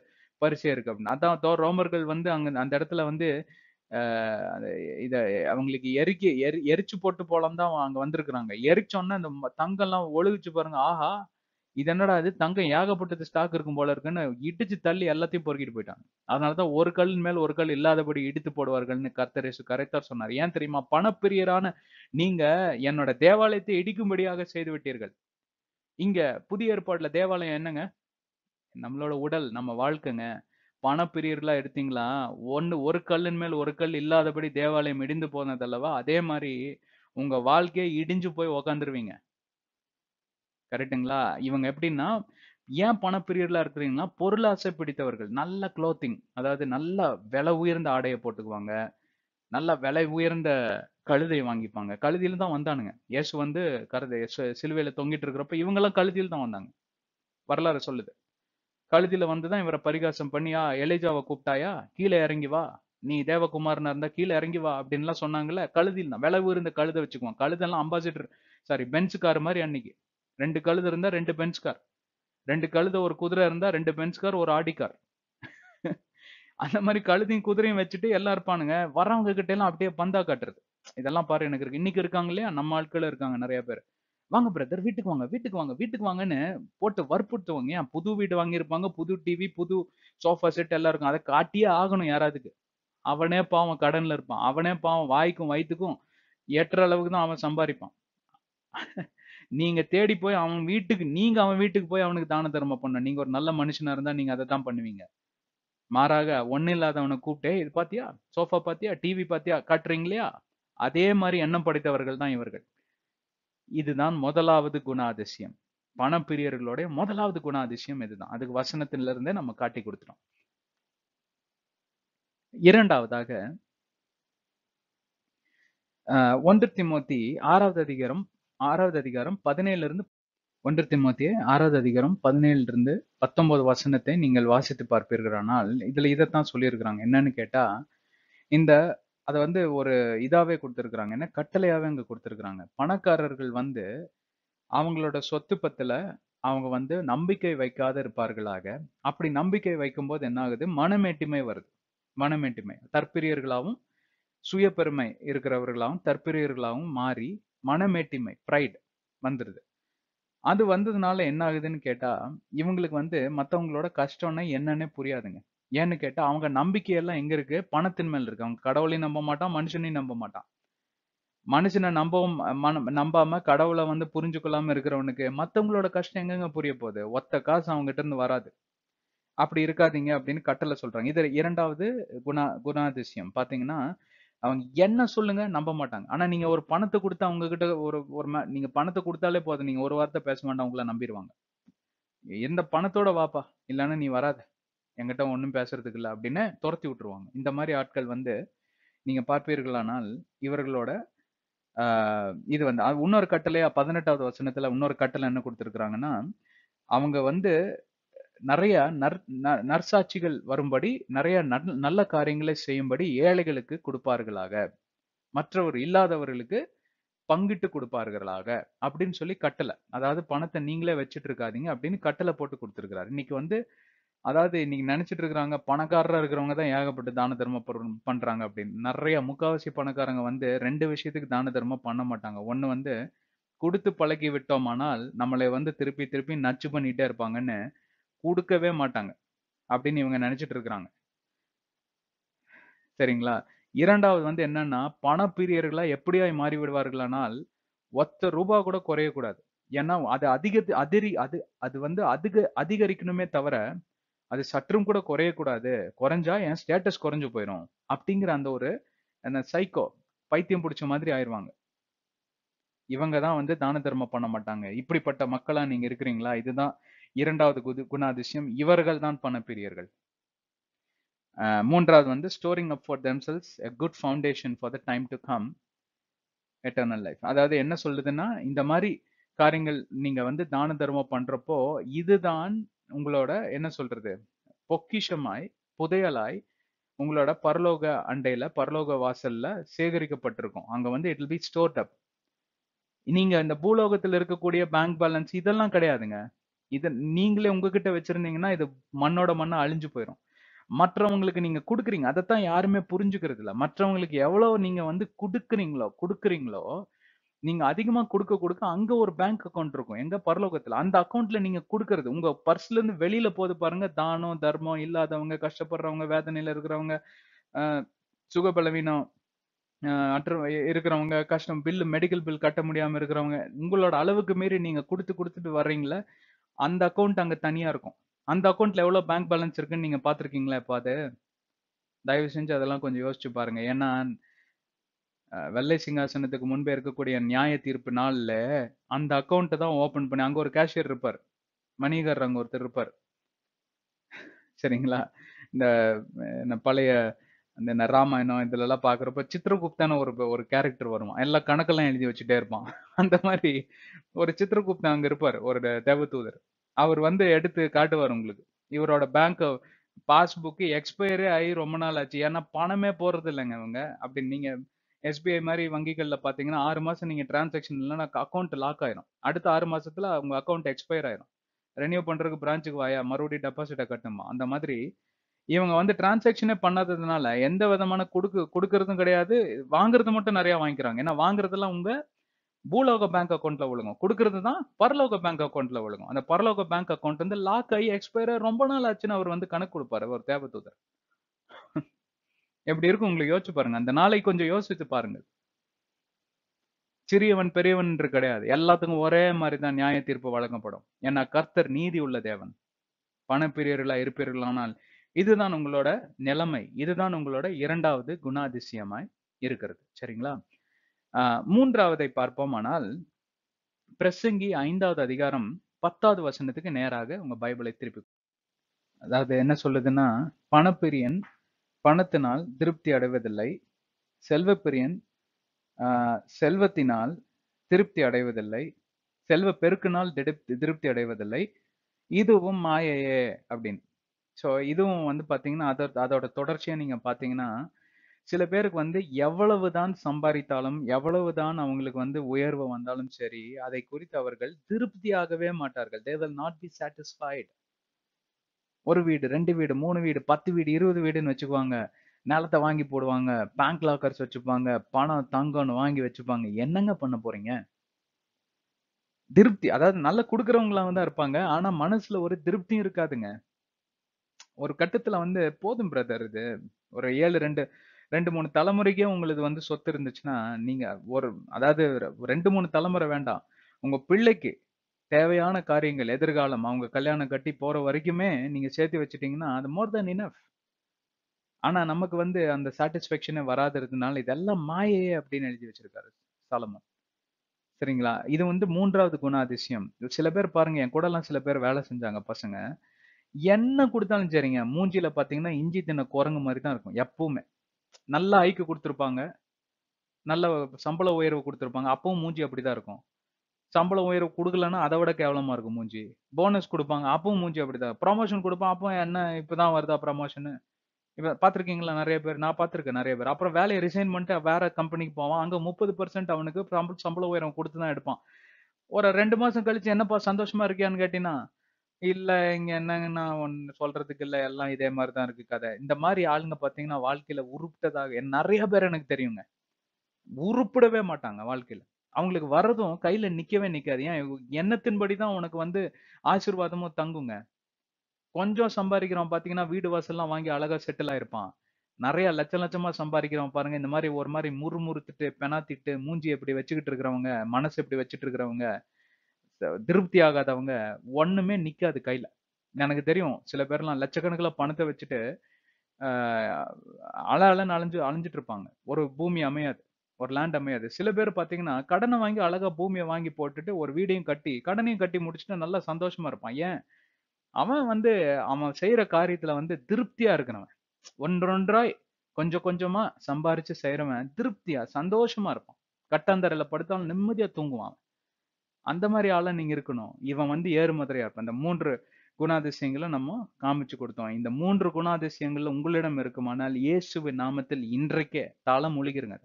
பரிசையா இருக்கு அப்படின்னு அதான் ரோமர்கள் வந்து அங்க அந்த இடத்துல வந்து இத அவங்களுக்கு எரிக்க எரி எரிச்சு போட்டு போலாம் தான் அங்க வந்திருக்கிறாங்க எரிச்சோன்னா அந்த எல்லாம் ஒழுகுச்சு பாருங்க ஆஹா இது என்னடா இது தங்கம் ஏகப்பட்டது ஸ்டாக் இருக்கும் போல இருக்குன்னு இடிச்சு தள்ளி எல்லாத்தையும் பொறுக்கிட்டு போயிட்டாங்க அதனாலதான் ஒரு கல் மேல் ஒரு கல் இல்லாதபடி இடித்து போடுவார்கள்னு கர்த்தரேசு கரைத்தார் சொன்னார் ஏன் தெரியுமா பணப்பிரியரான நீங்க என்னோட தேவாலயத்தை இடிக்கும்படியாக செய்து விட்டீர்கள் இங்க புதிய ஏற்பாடுல தேவாலயம் என்னங்க நம்மளோட உடல் நம்ம வாழ்க்கைங்க பணப்பிரியர்லாம் எடுத்தீங்களா ஒன்று ஒரு கல்லின் மேல் ஒரு கல் இல்லாதபடி தேவாலயம் இடிந்து போனதல்லவா அதே மாதிரி உங்க வாழ்க்கையே இடிஞ்சு போய் உக்காந்துருவீங்க கரெக்டுங்களா இவங்க எப்படின்னா ஏன் பணப்பிரியர்களா இருக்கிறீங்கன்னா பொருளாசை பிடித்தவர்கள் நல்ல குளோத்திங் அதாவது நல்ல விலை உயர்ந்த ஆடையை போட்டுக்குவாங்க நல்ல விலை உயர்ந்த கழுதை வாங்கிப்பாங்க கழுதியில தான் வந்தானுங்க இயேசு வந்து கருதை சிலுவையில தொங்கிட்டு இருக்கிறப்ப இவங்கெல்லாம் கழுதியில் தான் வந்தாங்க வரலாறு சொல்லுது கழுதியில வந்துதான் இவரை பரிகாசம் பண்ணியா எலிஜாவை கூப்பிட்டாயா கீழே இறங்கி வா நீ தேவகுமாரனா இருந்தா கீழே இறங்கி வா அப்படின்லாம் சொன்னாங்கல்ல கழுதியில் தான் விலை உயர்ந்த கழுதை வச்சுக்குவான் கழுதெல்லாம் அம்பாசிடர் சாரி கார் மாதிரி அன்னைக்கு ரெண்டு கழுது இருந்தா ரெண்டு பென்ஸ் கார் ரெண்டு கழுத ஒரு குதிரை இருந்தா ரெண்டு பென்ஸ் கார் ஒரு ஆடி கார் அந்த மாதிரி கழுதையும் குதிரையும் வச்சுட்டு எல்லாம் இருப்பானுங்க வரவங்க கிட்ட எல்லாம் அப்படியே பந்தா காட்டுறது இதெல்லாம் பாரு எனக்கு இருக்கு இன்னைக்கு இருக்காங்க இல்லையா நம்ம ஆட்கள் இருக்காங்க நிறைய பேர் வாங்க பிரதர் வீட்டுக்கு வாங்க வீட்டுக்கு வாங்க வீட்டுக்கு வாங்கன்னு போட்டு வற்புறுத்துவாங்க ஏன் புது வீடு வாங்கியிருப்பாங்க புது டிவி புது சோஃபா செட் எல்லாம் இருக்கும் அதை காட்டியே ஆகணும் யாராவதுக்கு அவனே பாவம் கடன்ல இருப்பான் அவனே பாவம் வாய்க்கும் வயிற்றுக்கும் ஏற்ற அளவுக்கு தான் அவன் சம்பாதிப்பான் நீங்க தேடி போய் அவன் வீட்டுக்கு நீங்க அவன் வீட்டுக்கு போய் அவனுக்கு தான தர்ம பண்ண நீங்க ஒரு நல்ல மனுஷனா இருந்தா நீங்க அதை தான் பண்ணுவீங்க மாறாக ஒன்னு இல்லாதவனை கூப்பிட்டே இது பாத்தியா சோஃபா பாத்தியா டிவி பாத்தியா காட்டுறீங்க இல்லையா அதே மாதிரி எண்ணம் படைத்தவர்கள் தான் இவர்கள் இதுதான் முதலாவது குணாதிசயம் பணப்பிரியர்களுடைய முதலாவது குணாதிசயம் இதுதான் அதுக்கு வசனத்தில இருந்தே நம்ம காட்டி கொடுத்துடும் இரண்டாவதாக ஒன்று திமுத்தி ஆறாவது அதிகாரம் ஆறாவது அதிகாரம் பதினேழுல இருந்து ஒன்று திமுத்திய ஆறாவது அதிகாரம் பதினேழுல இருந்து பத்தொன்பது வசனத்தை நீங்கள் வாசித்து பார்ப்பீர்களானால் இதுல இதைத்தான் சொல்லியிருக்கிறாங்க என்னன்னு கேட்டா இந்த அதை வந்து ஒரு இதாவே கொடுத்துருக்குறாங்க என்ன கட்டளையாவே அங்க கொடுத்துருக்குறாங்க பணக்காரர்கள் வந்து அவங்களோட சொத்து பத்துல அவங்க வந்து நம்பிக்கை வைக்காத இருப்பார்களாக அப்படி நம்பிக்கை வைக்கும்போது என்ன ஆகுது மனமேட்டிமை வருது மனமேட்டிமை தற்பிரியர்களாகவும் பெருமை இருக்கிறவர்களாகவும் தற்பிரியர்களாகவும் மாறி மனமேட்டிமை ப்ரைட் வந்துடுது அது வந்ததுனால என்ன ஆகுதுன்னு கேட்டால் இவங்களுக்கு வந்து மற்றவங்களோட கஷ்டம்னா என்னன்னே புரியாதுங்க ஏன்னு கேட்டால் அவங்க நம்பிக்கையெல்லாம் எங்கே இருக்கு பணத்தின் மேல் இருக்கு அவங்க கடவுளையும் நம்ப மாட்டான் மனுஷனையும் நம்ப மாட்டான் மனுஷனை நம்பவும் நம்பாம கடவுளை வந்து புரிஞ்சு கொள்ளாம இருக்கிறவனுக்கு மற்றவங்களோட கஷ்டம் எங்கெங்க புரிய போகுது ஒத்த காசு அவங்ககிட்ட இருந்து வராது அப்படி இருக்காதீங்க அப்படின்னு கட்டளை சொல்றாங்க இது இரண்டாவது குணா குணாதிசயம் பாத்தீங்கன்னா அவங்க என்ன சொல்லுங்க நம்ப மாட்டாங்க ஆனா நீங்க ஒரு பணத்தை கொடுத்து அவங்க கிட்ட ஒரு ஒரு நீங்க பணத்தை கொடுத்தாலே போதும் நீங்க ஒரு வார்த்தை பேச வேண்டாம் உங்களை நம்பிடுவாங்க எந்த பணத்தோட வாப்பா இல்லைன்னா நீ வராத என்கிட்ட ஒன்றும் பேசுறதுக்கு இல்லை அப்படின்னு துரத்தி விட்டுருவாங்க இந்த மாதிரி ஆட்கள் வந்து நீங்க பார்ப்பீர்களானால் இவர்களோட இது வந்து இன்னொரு கட்டளையா பதினெட்டாவது வசனத்துல இன்னொரு கட்டளை என்ன கொடுத்துருக்குறாங்கன்னா அவங்க வந்து நிறைய நற் நற்சாட்சிகள் வரும்படி நிறைய நல்ல காரியங்களை செய்யும்படி ஏழைகளுக்கு கொடுப்பார்களாக மற்றவர் இல்லாதவர்களுக்கு பங்கிட்டு கொடுப்பார்களாக அப்படின்னு சொல்லி கட்டளை அதாவது பணத்தை நீங்களே வச்சுட்டு இருக்காதீங்க அப்படின்னு கட்டளை போட்டு கொடுத்துருக்கிறாரு இன்னைக்கு வந்து அதாவது இன்னைக்கு நினைச்சிட்டு இருக்கிறாங்க பணக்காரராக இருக்கிறவங்க தான் ஏகப்பட்டு தான தர்மம் பண்றாங்க அப்படின்னு நிறைய முக்காவாசி பணக்காரங்க வந்து ரெண்டு விஷயத்துக்கு தான தர்மம் பண்ண மாட்டாங்க ஒன்று வந்து கொடுத்து பழகி விட்டோமானால் நம்மளை வந்து திருப்பி திருப்பி நச்சு பண்ணிட்டே இருப்பாங்கன்னு கொடுக்கவே மாட்டாங்க அப்படின்னு இவங்க நினைச்சிட்டு இருக்கிறாங்க சரிங்களா இரண்டாவது வந்து என்னன்னா பணப்பிரியர்களா எப்படியாய் மாறி விடுவார்களானால் ஒத்த ரூபா கூட குறையக்கூடாது ஏன்னா அது அதிக அதிரி அது அது வந்து அதிக அதிகரிக்கணுமே தவிர அது சற்றும் கூட குறையக்கூடாது குறைஞ்சா என் ஸ்டேட்டஸ் குறைஞ்சு போயிடும் அப்படிங்கிற அந்த ஒரு அந்த சைக்கோ பைத்தியம் பிடிச்ச மாதிரி ஆயிடுவாங்க இவங்க தான் வந்து தான தர்மம் பண்ண மாட்டாங்க இப்படிப்பட்ட மக்களா நீங்க இருக்கிறீங்களா இதுதான் இரண்டாவது குது குணாதிசயம் இவர்கள் தான் பணப்பிரியர்கள் மூன்றாவது வந்து storing up for themselves a good foundation for the time to come eternal life அதாவது என்ன சொல்லுதுன்னா இந்த மாதிரி காரியங்கள் நீங்க வந்து தான தர்மம் பண்றப்போ இதுதான் உங்களோட என்ன சொல்றது பொக்கிஷமாய் புதையலாய் உங்களோட பரலோக அண்டையில பரலோக வாசல்ல சேகரிக்கப்பட்டிருக்கும் அங்க வந்து it will be stored up நீங்க இந்த பூலோகத்தில் இருக்கக்கூடிய பேங்க் பேலன்ஸ் இதெல்லாம் கிடையாதுங்க இதை நீங்களே உங்ககிட்ட வச்சிருந்தீங்கன்னா இது மண்ணோட மண்ணை அழிஞ்சு போயிடும் மற்றவங்களுக்கு நீங்க கொடுக்குறீங்க அதைத்தான் யாருமே புரிஞ்சுக்கிறது இல்லை மற்றவங்களுக்கு எவ்வளவு நீங்க வந்து கொடுக்குறீங்களோ கொடுக்குறீங்களோ நீங்க அதிகமா கொடுக்க கொடுக்க அங்க ஒரு பேங்க் அக்கௌண்ட் இருக்கும் எங்க பரலோகத்துல அந்த அக்கௌண்ட்ல நீங்க கொடுக்கறது உங்க பர்ஸ்ல இருந்து வெளியில போது பாருங்க தானம் தர்மம் இல்லாதவங்க கஷ்டப்படுறவங்க வேதனையில இருக்கிறவங்க சுக பலவீனம் அற்ற இருக்கிறவங்க கஷ்டம் பில்லு மெடிக்கல் பில் கட்ட முடியாம இருக்கிறவங்க உங்களோட அளவுக்கு மீறி நீங்க கொடுத்து கொடுத்துட்டு வர்றீங்களா அந்த அக்கௌண்ட் அங்கே தனியாக இருக்கும் அந்த அக்கௌண்ட்டில் எவ்வளோ பேங்க் பேலன்ஸ் இருக்குன்னு நீங்கள் பார்த்துருக்கீங்களா இப்போ அது தயவு செஞ்சு அதெல்லாம் கொஞ்சம் யோசிச்சு பாருங்க ஏன்னா வெள்ளை சிங்காசனத்துக்கு முன்பே இருக்கக்கூடிய நியாய தீர்ப்பு நாளில் அந்த அக்கௌண்ட்டை தான் ஓப்பன் பண்ணி அங்கே ஒரு கேஷியர் இருப்பார் மணிகர் அங்கே ஒருத்தர் இருப்பார் சரிங்களா இந்த பழைய அந்த இதுல இதுலலாம் பார்க்குறப்ப சித்திரகுப்தான ஒரு ஒரு கேரக்டர் வருவான் எல்லா கணக்கெல்லாம் எழுதி வச்சுட்டே இருப்பான் (laughs) அந்த மாதிரி ஒரு சித்திரகுப்தா அங்கே இருப்பார் ஒரு தேவதூதர் அவர் வந்து எடுத்து காட்டுவார் உங்களுக்கு இவரோட பேங்க் பாஸ்புக்கு எக்ஸ்பயரே ஆகி ரொம்ப நாள் ஆச்சு ஏன்னா பணமே போறது இல்லைங்க இவங்க அப்படி நீங்க எஸ்பிஐ மாதிரி வங்கிகளில் பார்த்தீங்கன்னா ஆறு மாதம் நீங்கள் டிரான்சாக்ஷன் இல்லைன்னா அக்கௌண்ட் லாக் ஆயிரும் அடுத்த ஆறு மாசத்துல உங்க அக்கௌண்ட் எக்ஸ்பயர் ஆயிரும் ரெனியூ பண்றதுக்கு பிரான்ச்சுக்கு வாயா மறுபடியும் டெபாசிட்டை கட்டணுமா அந்த மாதிரி இவங்க வந்து டிரான்சாக்ஷனே பண்ணாததுனால எந்த விதமான கொடுக்கு கொடுக்கறதும் கிடையாது வாங்குறது மட்டும் நிறைய வாங்கிக்கிறாங்க ஏன்னா வாங்குறதுலாம் உங்க பூலோக பேங்க் அக்கௌண்ட்ல விழுங்கும் கொடுக்கறது தான் பரலோக பேங்க் அக்கௌண்ட்ல விழுங்கும் அந்த பரலோக பேங்க் அக்கௌண்ட் வந்து லாக் ஆகி எக்ஸ்பயர் ரொம்ப நாள் ஆச்சுன்னு அவர் வந்து கணக்கு கொடுப்பாரு ஒரு தேவை தூதர் (laughs) எப்படி இருக்கும் உங்களுக்கு யோசிச்சு பாருங்க அந்த நாளை கொஞ்சம் யோசிச்சு பாருங்க சிறியவன் பெரியவன் என்று கிடையாது எல்லாத்துக்கும் ஒரே மாதிரி தான் நியாய தீர்ப்பு வழங்கப்படும் ஏன்னா கர்த்தர் நீதி உள்ள தேவன் பணப்பிரியர்களா இருப்பீர்களானால் இதுதான் உங்களோட நிலைமை இதுதான் உங்களோட இரண்டாவது குணாதிசயமாய் இருக்கிறது சரிங்களா மூன்றாவதை பார்ப்போமானால் பிரசங்கி ஐந்தாவது அதிகாரம் பத்தாவது வசனத்துக்கு நேராக உங்க பைபிளை திருப்பி அதாவது என்ன சொல்லுதுன்னா பணப்பிரியன் பணத்தினால் திருப்தி அடைவதில்லை செல்வப்பிரியன் செல்வத்தினால் திருப்தி அடைவதில்லை செல்வ பெருக்கினால் திருப்தி திருப்தி அடைவதில்லை இதுவும் மாயையே அப்படின்னு ஸோ இதுவும் வந்து பார்த்தீங்கன்னா அதோட அதோட தொடர்ச்சியாக நீங்கள் பார்த்தீங்கன்னா சில பேருக்கு வந்து எவ்வளவு தான் சம்பாதித்தாலும் எவ்வளவு தான் அவங்களுக்கு வந்து உயர்வு வந்தாலும் சரி அதை குறித்து அவர்கள் திருப்தியாகவே மாட்டார்கள் they will not be satisfied ஒரு வீடு ரெண்டு வீடு மூணு வீடு பத்து வீடு இருபது வீடுன்னு வச்சுக்குவாங்க நிலத்தை வாங்கி போடுவாங்க பேங்க் லாக்கர்ஸ் வச்சுப்பாங்க பணம் தங்கம்னு வாங்கி வச்சுப்பாங்க என்னங்க பண்ண போறீங்க திருப்தி அதாவது நல்லா கொடுக்குறவங்களாம் தான் இருப்பாங்க ஆனா மனசுல ஒரு திருப்தியும் இருக்காதுங்க ஒரு கட்டத்துல வந்து போதும் பிரதர் இது ஒரு ஏழு ரெண்டு ரெண்டு மூணு தலைமுறைக்கே உங்களுது வந்து சொத்து இருந்துச்சுன்னா நீங்க ஒரு அதாவது ரெண்டு மூணு தலைமுறை வேண்டாம் உங்க பிள்ளைக்கு தேவையான காரியங்கள் எதிர்காலம் அவங்க கல்யாணம் கட்டி போற வரைக்குமே நீங்க சேர்த்து வச்சுட்டீங்கன்னா அது மோர் தென் இனஃப் ஆனா நமக்கு வந்து அந்த சாட்டிஸ்பேக்ஷனே வராததுனால இதெல்லாம் மாயையே அப்படின்னு எழுதி வச்சிருக்காரு சாலமன் சரிங்களா இது வந்து மூன்றாவது குணாதிசயம் சில பேர் பாருங்க என் கூடலாம் சில பேர் வேலை செஞ்சாங்க பசங்க என்ன கொடுத்தாலும் சரிங்க மூஞ்சியில பாத்தீங்கன்னா இஞ்சி தின்ன குரங்கு மாதிரி தான் இருக்கும் எப்பவுமே நல்ல ஐக்கு கொடுத்துருப்பாங்க நல்ல சம்பள உயர்வு கொடுத்துருப்பாங்க அப்பவும் மூஞ்சி அப்படிதான் இருக்கும் சம்பள உயர்வு கொடுக்கலன்னா அதை விட கேவலமா இருக்கும் மூஞ்சி போனஸ் கொடுப்பாங்க அப்பவும் மூஞ்சி அப்படிதான் ப்ரமோஷன் கொடுப்பான் அப்போ என்ன இப்பதான் வருதா ப்ரமோஷனு இப்போ பார்த்துருக்கீங்களா நிறைய பேர் நான் பார்த்துருக்கேன் நிறைய பேர் அப்புறம் வேலையை ரிசைன் பண்ணிட்டு வேற கம்பெனிக்கு போவான் அங்கே முப்பது பர்சன்ட் அவனுக்கு சம்பள உயரம் கொடுத்து தான் எடுப்பான் ஒரு ரெண்டு மாசம் கழிச்சு என்னப்பா சந்தோஷமா இருக்கியான்னு கேட்டீங்கன்னா இல்ல இங்க என்னங்கன்னா ஒன்னு சொல்றதுக்கு இல்ல. எல்லாம் இதே மாதிரி தான் இருக்கு கதை. இந்த மாதிரி ஆளுங்க பார்த்தீங்கன்னா, வாழ்க்கையில உருப்பிட்டதாக நிறைய பேர் எனக்கு தெரியுங்க. உருப்பிடவே மாட்டாங்க வாழ்க்கையில. அவங்களுக்கு வர்றதும் கையில நிக்கவே நிக்காது. ஏன் எண்ணத்தின்படி தான் உனக்கு வந்து ஆசீர்வாதமும் தங்குங்க. கொஞ்சம் சம்பாதிக்கிறவன் பார்த்தீங்கன்னா, வீடு வாசல்லாம் வாங்கி அழகா செட்டில் ஆயிருப்பான். நிறைய லட்ச லட்சமா சம்பாதிக்கிறவன் பாருங்க, இந்த மாதிரி ஒரு மாரி முறுமுறுத்துட்டு, பெனாத்திட்டு, மூஞ்சி இப்படி வச்சுக்கிட்டு இருக்கிறவங்க, மனசு இப்படி வச்சுட்டு இருக்கிறவங்க திருப்தி ஆகாதவங்க ஒண்ணுமே நிக்காது கையில எனக்கு தெரியும் சில பேர்லாம் லட்சக்கணக்கில் பணத்தை வச்சுட்டு அழ அல அழிஞ்சு அழிஞ்சிட்டு இருப்பாங்க ஒரு பூமி அமையாது ஒரு லேண்ட் அமையாது சில பேர் பார்த்தீங்கன்னா கடனை வாங்கி அழகா பூமியை வாங்கி போட்டுட்டு ஒரு வீடையும் கட்டி கடனையும் கட்டி முடிச்சுட்டு நல்லா சந்தோஷமா இருப்பான் ஏன் அவன் வந்து அவன் செய்யற காரியத்துல வந்து திருப்தியா இருக்கிறவன் ஒன்றொன்றாய் கொஞ்சம் கொஞ்சமா சம்பாரிச்சு செய்யறவன் திருப்தியா சந்தோஷமா இருப்பான் கட்டாந்தரையில படுத்தாலும் நிம்மதியா தூங்குவான் அந்த மாதிரி ஆளா நீங்க இருக்கணும் இவன் வந்து ஏறுமதுரையா இருப்பான் இந்த மூன்று குணாதிசயங்களை நம்ம காமிச்சு கொடுத்தோம் இந்த மூன்று குணாதிசயங்கள்ல உங்களிடம் இருக்குமானால் இயேசுவின் நாமத்தில் இன்றைக்கே தாளம் ஒழுகிருங்க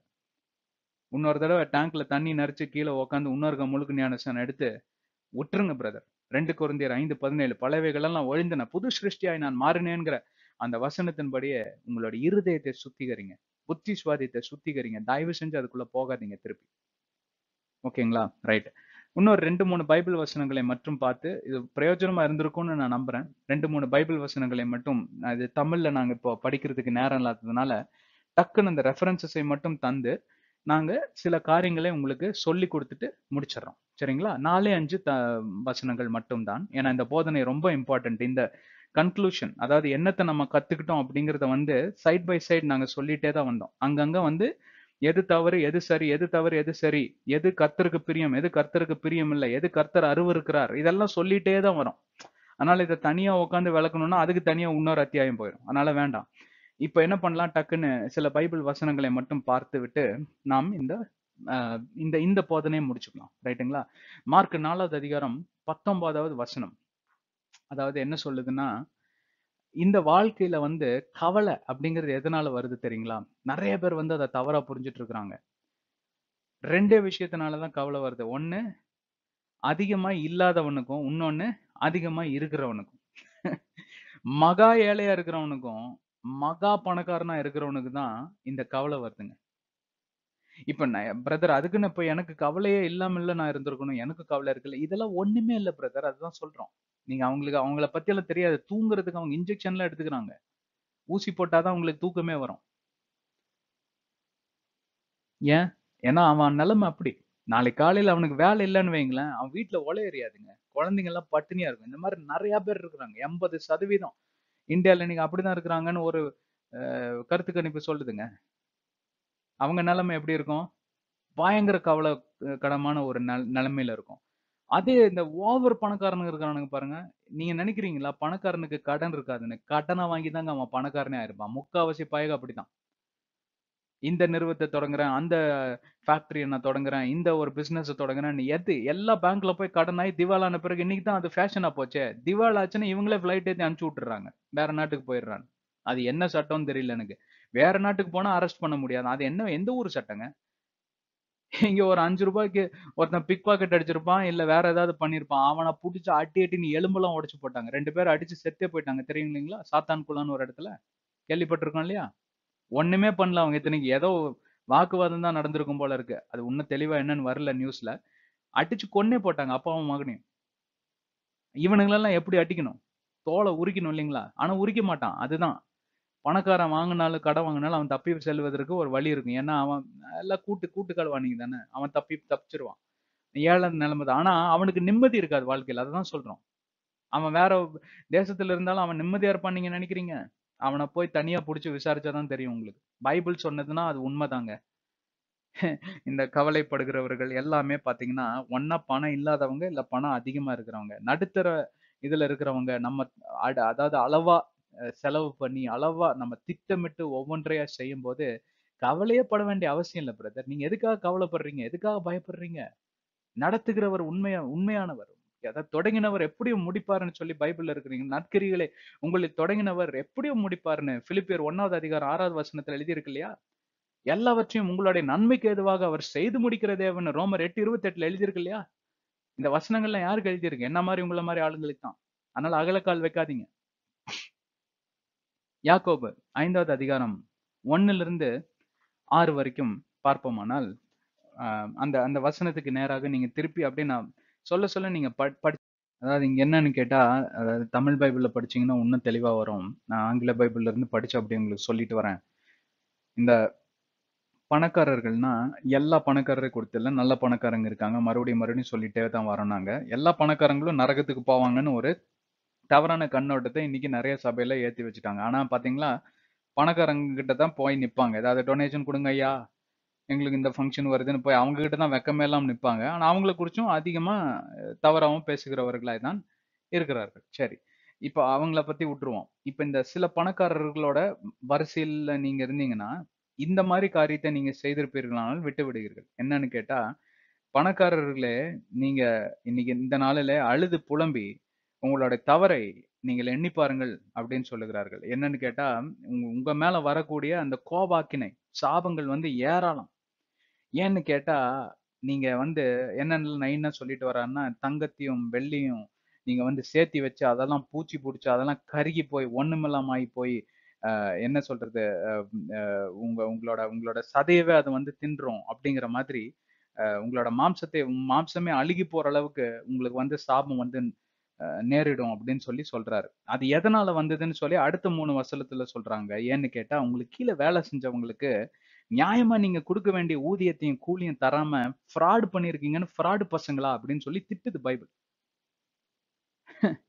இன்னொரு தடவை டேங்க்ல தண்ணி நரைச்சு கீழே உட்காந்து இன்னொரு முழுக்கு ஞானசனம் எடுத்து விட்டுருங்க பிரதர் ரெண்டு குழந்தையர் ஐந்து பதினேழு எல்லாம் ஒழிந்தன புது சிருஷ்டியாய் நான் மாறினேங்கிற அந்த வசனத்தின்படியே உங்களோட இருதயத்தை சுத்திகரிங்க புத்தி சுவாதியத்தை சுத்திகரிங்க தயவு செஞ்சு அதுக்குள்ள போகாதீங்க திருப்பி ஓகேங்களா ரைட்டு இன்னொரு ரெண்டு மூணு பைபிள் வசனங்களை மட்டும் பார்த்து இது பிரயோஜனமா இருந்திருக்கும்னு நான் நம்புறேன் ரெண்டு மூணு பைபிள் வசனங்களை மட்டும் இது தமிழ்ல நாங்க இப்போ படிக்கிறதுக்கு நேரம் இல்லாததுனால டக்குன்னு அந்த ரெஃபரன்சஸை மட்டும் தந்து நாங்க சில காரியங்களை உங்களுக்கு சொல்லி கொடுத்துட்டு முடிச்சிடறோம் சரிங்களா நாலே அஞ்சு த வசனங்கள் மட்டும்தான் ஏன்னா இந்த போதனை ரொம்ப இம்பார்ட்டன்ட் இந்த கன்க்ளூஷன் அதாவது என்னத்தை நம்ம கத்துக்கிட்டோம் அப்படிங்கிறத வந்து சைட் பை சைட் நாங்க சொல்லிட்டே தான் வந்தோம் அங்கங்க வந்து எது தவறு எது சரி எது தவறு எது சரி எது கர்த்தருக்கு பிரியம் எது கர்த்தருக்கு பிரியம் இல்லை எது கர்த்தர் அருவருக்கிறார் இதெல்லாம் சொல்லிட்டே தான் வரும் அதனால இதை தனியா உட்காந்து விளக்கணும்னா அதுக்கு தனியா இன்னொரு அத்தியாயம் போயிடும் அதனால வேண்டாம் இப்ப என்ன பண்ணலாம் டக்குன்னு சில பைபிள் வசனங்களை மட்டும் பார்த்து விட்டு நாம் இந்த இந்த இந்த போதனையை முடிச்சுக்கலாம் ரைட்டுங்களா மார்க் நாலாவது அதிகாரம் பத்தொன்பதாவது வசனம் அதாவது என்ன சொல்லுதுன்னா இந்த வாழ்க்கையில வந்து கவலை அப்படிங்கிறது எதனால வருது தெரியுங்களா? நிறைய பேர் வந்து அதை தவறா புரிஞ்சிட்டு இருக்காங்க. ரெண்டே விஷயத்தினாலதான் கவலை வருது. ஒண்ணு, அதிகமா இல்லாதவனுக்கும், இன்னொன்னு அதிகமா இருக்கிறவனுக்கும். மகா ஏழையா இருக்கிறவனுக்கும், மகா பணக்காரனா இருக்கிறவனுக்கு தான் இந்த கவலை வருதுங்க. இப்ப நான் பிரதர் அதுக்குன்னு இப்ப எனக்கு கவலையே இல்லாம இல்ல நான் இருந்திருக்கணும். எனக்கு கவலை இருக்குல்ல. இதெல்லாம் ஒண்ணுமே இல்ல பிரதர். அதுதான் சொல்றோம். நீங்க அவங்களுக்கு அவங்கள பத்தி எல்லாம் தெரியாது தூங்குறதுக்கு அவங்க இன்ஜெக்ஷன்லாம் எடுத்துக்கிறாங்க ஊசி போட்டாதான் அவங்களுக்கு தூக்கமே வரும் ஏன் ஏன்னா அவன் நிலைமை அப்படி நாளைக்கு காலையில அவனுக்கு வேலை இல்லைன்னு வைங்களேன் அவன் வீட்டுல ஒலை எறியாதுங்க குழந்தைங்க எல்லாம் பட்டினியா இருக்கும் இந்த மாதிரி நிறைய பேர் இருக்கிறாங்க எண்பது சதவீதம் இந்தியாவில் இன்னைக்கு அப்படிதான் இருக்கிறாங்கன்னு ஒரு கருத்து கணிப்பு சொல்லுதுங்க அவங்க நிலைமை எப்படி இருக்கும் பயங்கர கவலை கடமான ஒரு நல் நிலைமையில இருக்கும் அதே இந்த ஓவர் பணக்காரனுங்க இருக்கானுங்க பாருங்க நீங்க நினைக்கிறீங்களா பணக்காரனுக்கு கடன் இருக்காதுன்னு கடனை வாங்கி தாங்க அவன் பணக்காரனே ஆயிருப்பான் முக்காவசி பயக அப்படிதான் இந்த நிறுவத்தை தொடங்குறேன் அந்த ஃபேக்டரியை நான் தொடங்குறேன் இந்த ஒரு பிஸ்னஸை தொடங்குறேன் எது எல்லா பேங்க்ல போய் கடன் ஆகி திவாலான பிறகு இன்னைக்கு தான் அது ஃபேஷனாக போச்சே திவால் ஆச்சுன்னா இவங்களே ஃப்ளைட் ஏற்றி அனுப்பிச்சி விட்டுறாங்க வேற நாட்டுக்கு போயிடுறாங்க அது என்ன சட்டம்னு தெரியல எனக்கு வேற நாட்டுக்கு போனால் அரெஸ்ட் பண்ண முடியாது அது என்ன எந்த ஊர் சட்டங்க இங்க ஒரு அஞ்சு ரூபாய்க்கு ஒருத்தன் பிக் பாக்கெட் அடிச்சிருப்பான் இல்ல வேற ஏதாவது பண்ணிருப்பான் அவனை புடிச்சு அட்டி அட்டி நீ எலும்பெல்லாம் உடைச்சு போட்டாங்க ரெண்டு பேரும் அடிச்சு செத்தே போயிட்டாங்க தெரியும் இல்லைங்களா சாத்தான் குலான்னு ஒரு இடத்துல கேள்விப்பட்டிருக்கோம் இல்லையா ஒண்ணுமே பண்ணல அவங்க இத்தனைக்கு ஏதோ வாக்குவாதம் தான் நடந்திருக்கும் போல இருக்கு அது இன்னும் தெளிவா என்னன்னு வரல நியூஸ்ல அடிச்சு கொன்னே போட்டாங்க அப்பாவும் மகனையும் இவனுங்களெல்லாம் எப்படி அடிக்கணும் தோலை உரிக்கணும் இல்லைங்களா ஆனா உரிக்க மாட்டான் அதுதான் பணக்காரன் வாங்கினாலும் கடை வாங்கினாலும் அவன் தப்பி செல்வதற்கு ஒரு வழி இருக்கும் ஏன்னா அவன் எல்லாம் கூட்டு கூட்டு கலவானிங்க தானே அவன் தப்பி தப்பிச்சிருவான் ஏழை நிலைமை தான் ஆனா அவனுக்கு நிம்மதி இருக்காது வாழ்க்கையில் அதை தான் சொல்றோம் அவன் வேற தேசத்துல இருந்தாலும் அவன் நிம்மதியா இருப்பான் நீங்க நினைக்கிறீங்க அவனை போய் தனியா பிடிச்சி விசாரிச்சாதான் தெரியும் உங்களுக்கு பைபிள் சொன்னதுன்னா அது உண்மைதாங்க இந்த கவலைப்படுகிறவர்கள் எல்லாமே பாத்தீங்கன்னா ஒன்னா பணம் இல்லாதவங்க இல்ல பணம் அதிகமா இருக்கிறவங்க நடுத்தர இதுல இருக்கிறவங்க நம்ம அதாவது அளவா செலவு பண்ணி அளவா நம்ம திட்டமிட்டு ஒவ்வொன்றையா செய்யும் போது கவலையே பட வேண்டிய அவசியம் இல்லை பிரதர் நீங்க எதுக்காக கவலைப்படுறீங்க எதுக்காக பயப்படுறீங்க நடத்துகிறவர் உண்மையா உண்மையானவர் அதை தொடங்கினவர் எப்படியும் முடிப்பாருன்னு சொல்லி பைபிள்ல இருக்கிறீங்க நற்கரிகளை உங்களை தொடங்கினவர் எப்படியும் முடிப்பாருன்னு பிலிப்பியர் ஒன்னாவது அதிகாரம் ஆறாவது வசனத்துல இருக்கு இல்லையா எல்லாவற்றையும் உங்களுடைய நன்மைக்கு எதுவாக அவர் செய்து முடிக்கிற தேவன் ரோமர் எட்டு இருபத்தி எட்டுல எழுதியிருக்கு இல்லையா இந்த வசனங்கள்லாம் யாருக்கு எழுதியிருக்கு என்ன மாதிரி உங்களை மாதிரி ஆளுங்களுக்கு தான் அதனால அகலக்கால் வைக்காதீங்க யாக்கோபு ஐந்தாவது அதிகாரம் இருந்து ஆறு வரைக்கும் பார்ப்போமானால் அந்த அந்த வசனத்துக்கு நேராக நீங்க திருப்பி அப்படியே நான் சொல்ல சொல்ல நீங்க ப படி அதாவது இங்க என்னன்னு கேட்டா அதாவது தமிழ் பைபிள்ல படிச்சீங்கன்னா இன்னும் தெளிவா வரும் நான் ஆங்கில பைபிள்ல இருந்து படிச்சு அப்படி உங்களுக்கு சொல்லிட்டு வரேன் இந்த பணக்காரர்கள்னா எல்லா பணக்காரரையும் கொடுத்துல நல்ல பணக்காரங்க இருக்காங்க மறுபடியும் மறுபடியும் சொல்லிட்டே தான் வரோம் நாங்க எல்லா பணக்காரங்களும் நரகத்துக்கு போவாங்கன்னு ஒரு தவறான கண்ணோட்டத்தை இன்னைக்கு நிறைய சபையில ஏற்றி வச்சுட்டாங்க ஆனா பாத்தீங்களா பணக்காரங்க கிட்ட தான் போய் நிற்பாங்க ஏதாவது டொனேஷன் கொடுங்க ஐயா எங்களுக்கு இந்த ஃபங்க்ஷன் வருதுன்னு போய் அவங்க கிட்ட தான் வெக்கமே இல்லாமல் நிற்பாங்க ஆனால் அவங்கள குறிச்சும் அதிகமாக தவறாகவும் பேசுகிறவர்களாய் தான் இருக்கிறார்கள் சரி இப்போ அவங்கள பற்றி விட்டுருவோம் இப்போ இந்த சில பணக்காரர்களோட வரிசையில் நீங்கள் இருந்தீங்கன்னா இந்த மாதிரி காரியத்தை நீங்கள் செய்திருப்பீர்களானால் விட்டு விடுவீர்கள் என்னன்னு கேட்டால் பணக்காரர்களே நீங்கள் இன்னைக்கு இந்த நாளில் அழுது புலம்பி உங்களோட தவறை நீங்கள் எண்ணி பாருங்கள் அப்படின்னு சொல்லுகிறார்கள் என்னன்னு கேட்டா உங்க உங்க மேல வரக்கூடிய அந்த கோபாக்கினை சாபங்கள் வந்து ஏராளம் ஏன்னு கேட்டா நீங்க வந்து என்னென்ன நைன்னா சொல்லிட்டு வரான்னா தங்கத்தையும் வெள்ளியும் நீங்க வந்து சேர்த்தி வச்சு அதெல்லாம் பூச்சி பிடிச்சி அதெல்லாம் கருகி போய் ஒண்ணுமில்லாம ஆகி போய் என்ன சொல்றது உங்க உங்களோட உங்களோட சதையவே அது வந்து தின்றோம் அப்படிங்கிற மாதிரி உங்களோட மாம்சத்தை மாம்சமே அழுகி போற அளவுக்கு உங்களுக்கு வந்து சாபம் வந்து நேரிடும் அப்படின்னு சொல்லி சொல்றாரு அது எதனால வந்ததுன்னு சொல்லி அடுத்த மூணு வசலத்துல சொல்றாங்க ஏன்னு கேட்டா அவங்களுக்கு கீழே வேலை செஞ்சவங்களுக்கு நியாயமா நீங்க கொடுக்க வேண்டிய ஊதியத்தையும் கூலியும் தராம ஃப்ராடு பண்ணிருக்கீங்கன்னு ஃப்ராடு பசங்களா அப்படின்னு சொல்லி திட்டுது பைபிள் (laughs)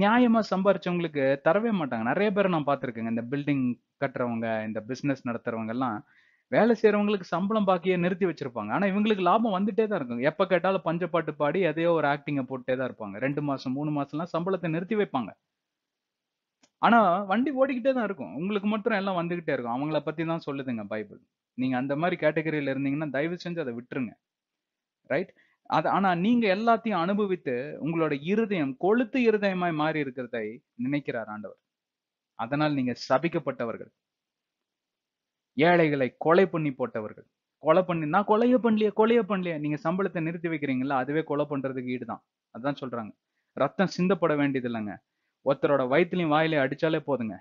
நியாயமா சம்பாரிச்சவங்களுக்கு தரவே மாட்டாங்க நிறைய பேர் நான் பார்த்துருக்கேங்க இந்த பில்டிங் கட்டுறவங்க இந்த பிசினஸ் நடத்துறவங்க எல்லாம் வேலை செய்யறவங்களுக்கு சம்பளம் பாக்கிய நிறுத்தி வச்சிருப்பாங்க ஆனா இவங்களுக்கு லாபம் வந்துட்டே தான் இருக்கும் எப்ப கேட்டாலும் பஞ்சப்பாட்டு பாடி எதையோ ஒரு ஆக்டிங்க போட்டே தான் இருப்பாங்க ரெண்டு மாசம் மூணு மாசம்லாம் சம்பளத்தை நிறுத்தி வைப்பாங்க ஆனா வண்டி ஓடிக்கிட்டே தான் இருக்கும் உங்களுக்கு மட்டும் எல்லாம் வந்துகிட்டே இருக்கும் அவங்கள பத்தி தான் சொல்லுதுங்க பைபிள் நீங்க அந்த மாதிரி கேட்டகரியில இருந்தீங்கன்னா தயவு செஞ்சு அதை விட்டுருங்க ரைட் அது ஆனா நீங்க எல்லாத்தையும் அனுபவித்து உங்களோட இருதயம் கொளுத்து இருதயமாய் மாறி இருக்கிறதை நினைக்கிறார் ஆண்டவர் அதனால் நீங்க சபிக்கப்பட்டவர்கள் ஏழைகளை கொலை பண்ணி போட்டவர்கள் கொலை பண்ணி நான் கொலையே பண்ணலையே கொலையே பண்ணலையே நீங்க சம்பளத்தை நிறுத்தி வைக்கிறீங்களா அதுவே கொலை பண்றதுக்கு ஈடுதான் அதான் சொல்றாங்க ரத்தம் சிந்தப்பட வேண்டியது இல்லைங்க ஒருத்தரோட வயிற்றுலையும் வாயிலையும் அடிச்சாலே போதுங்க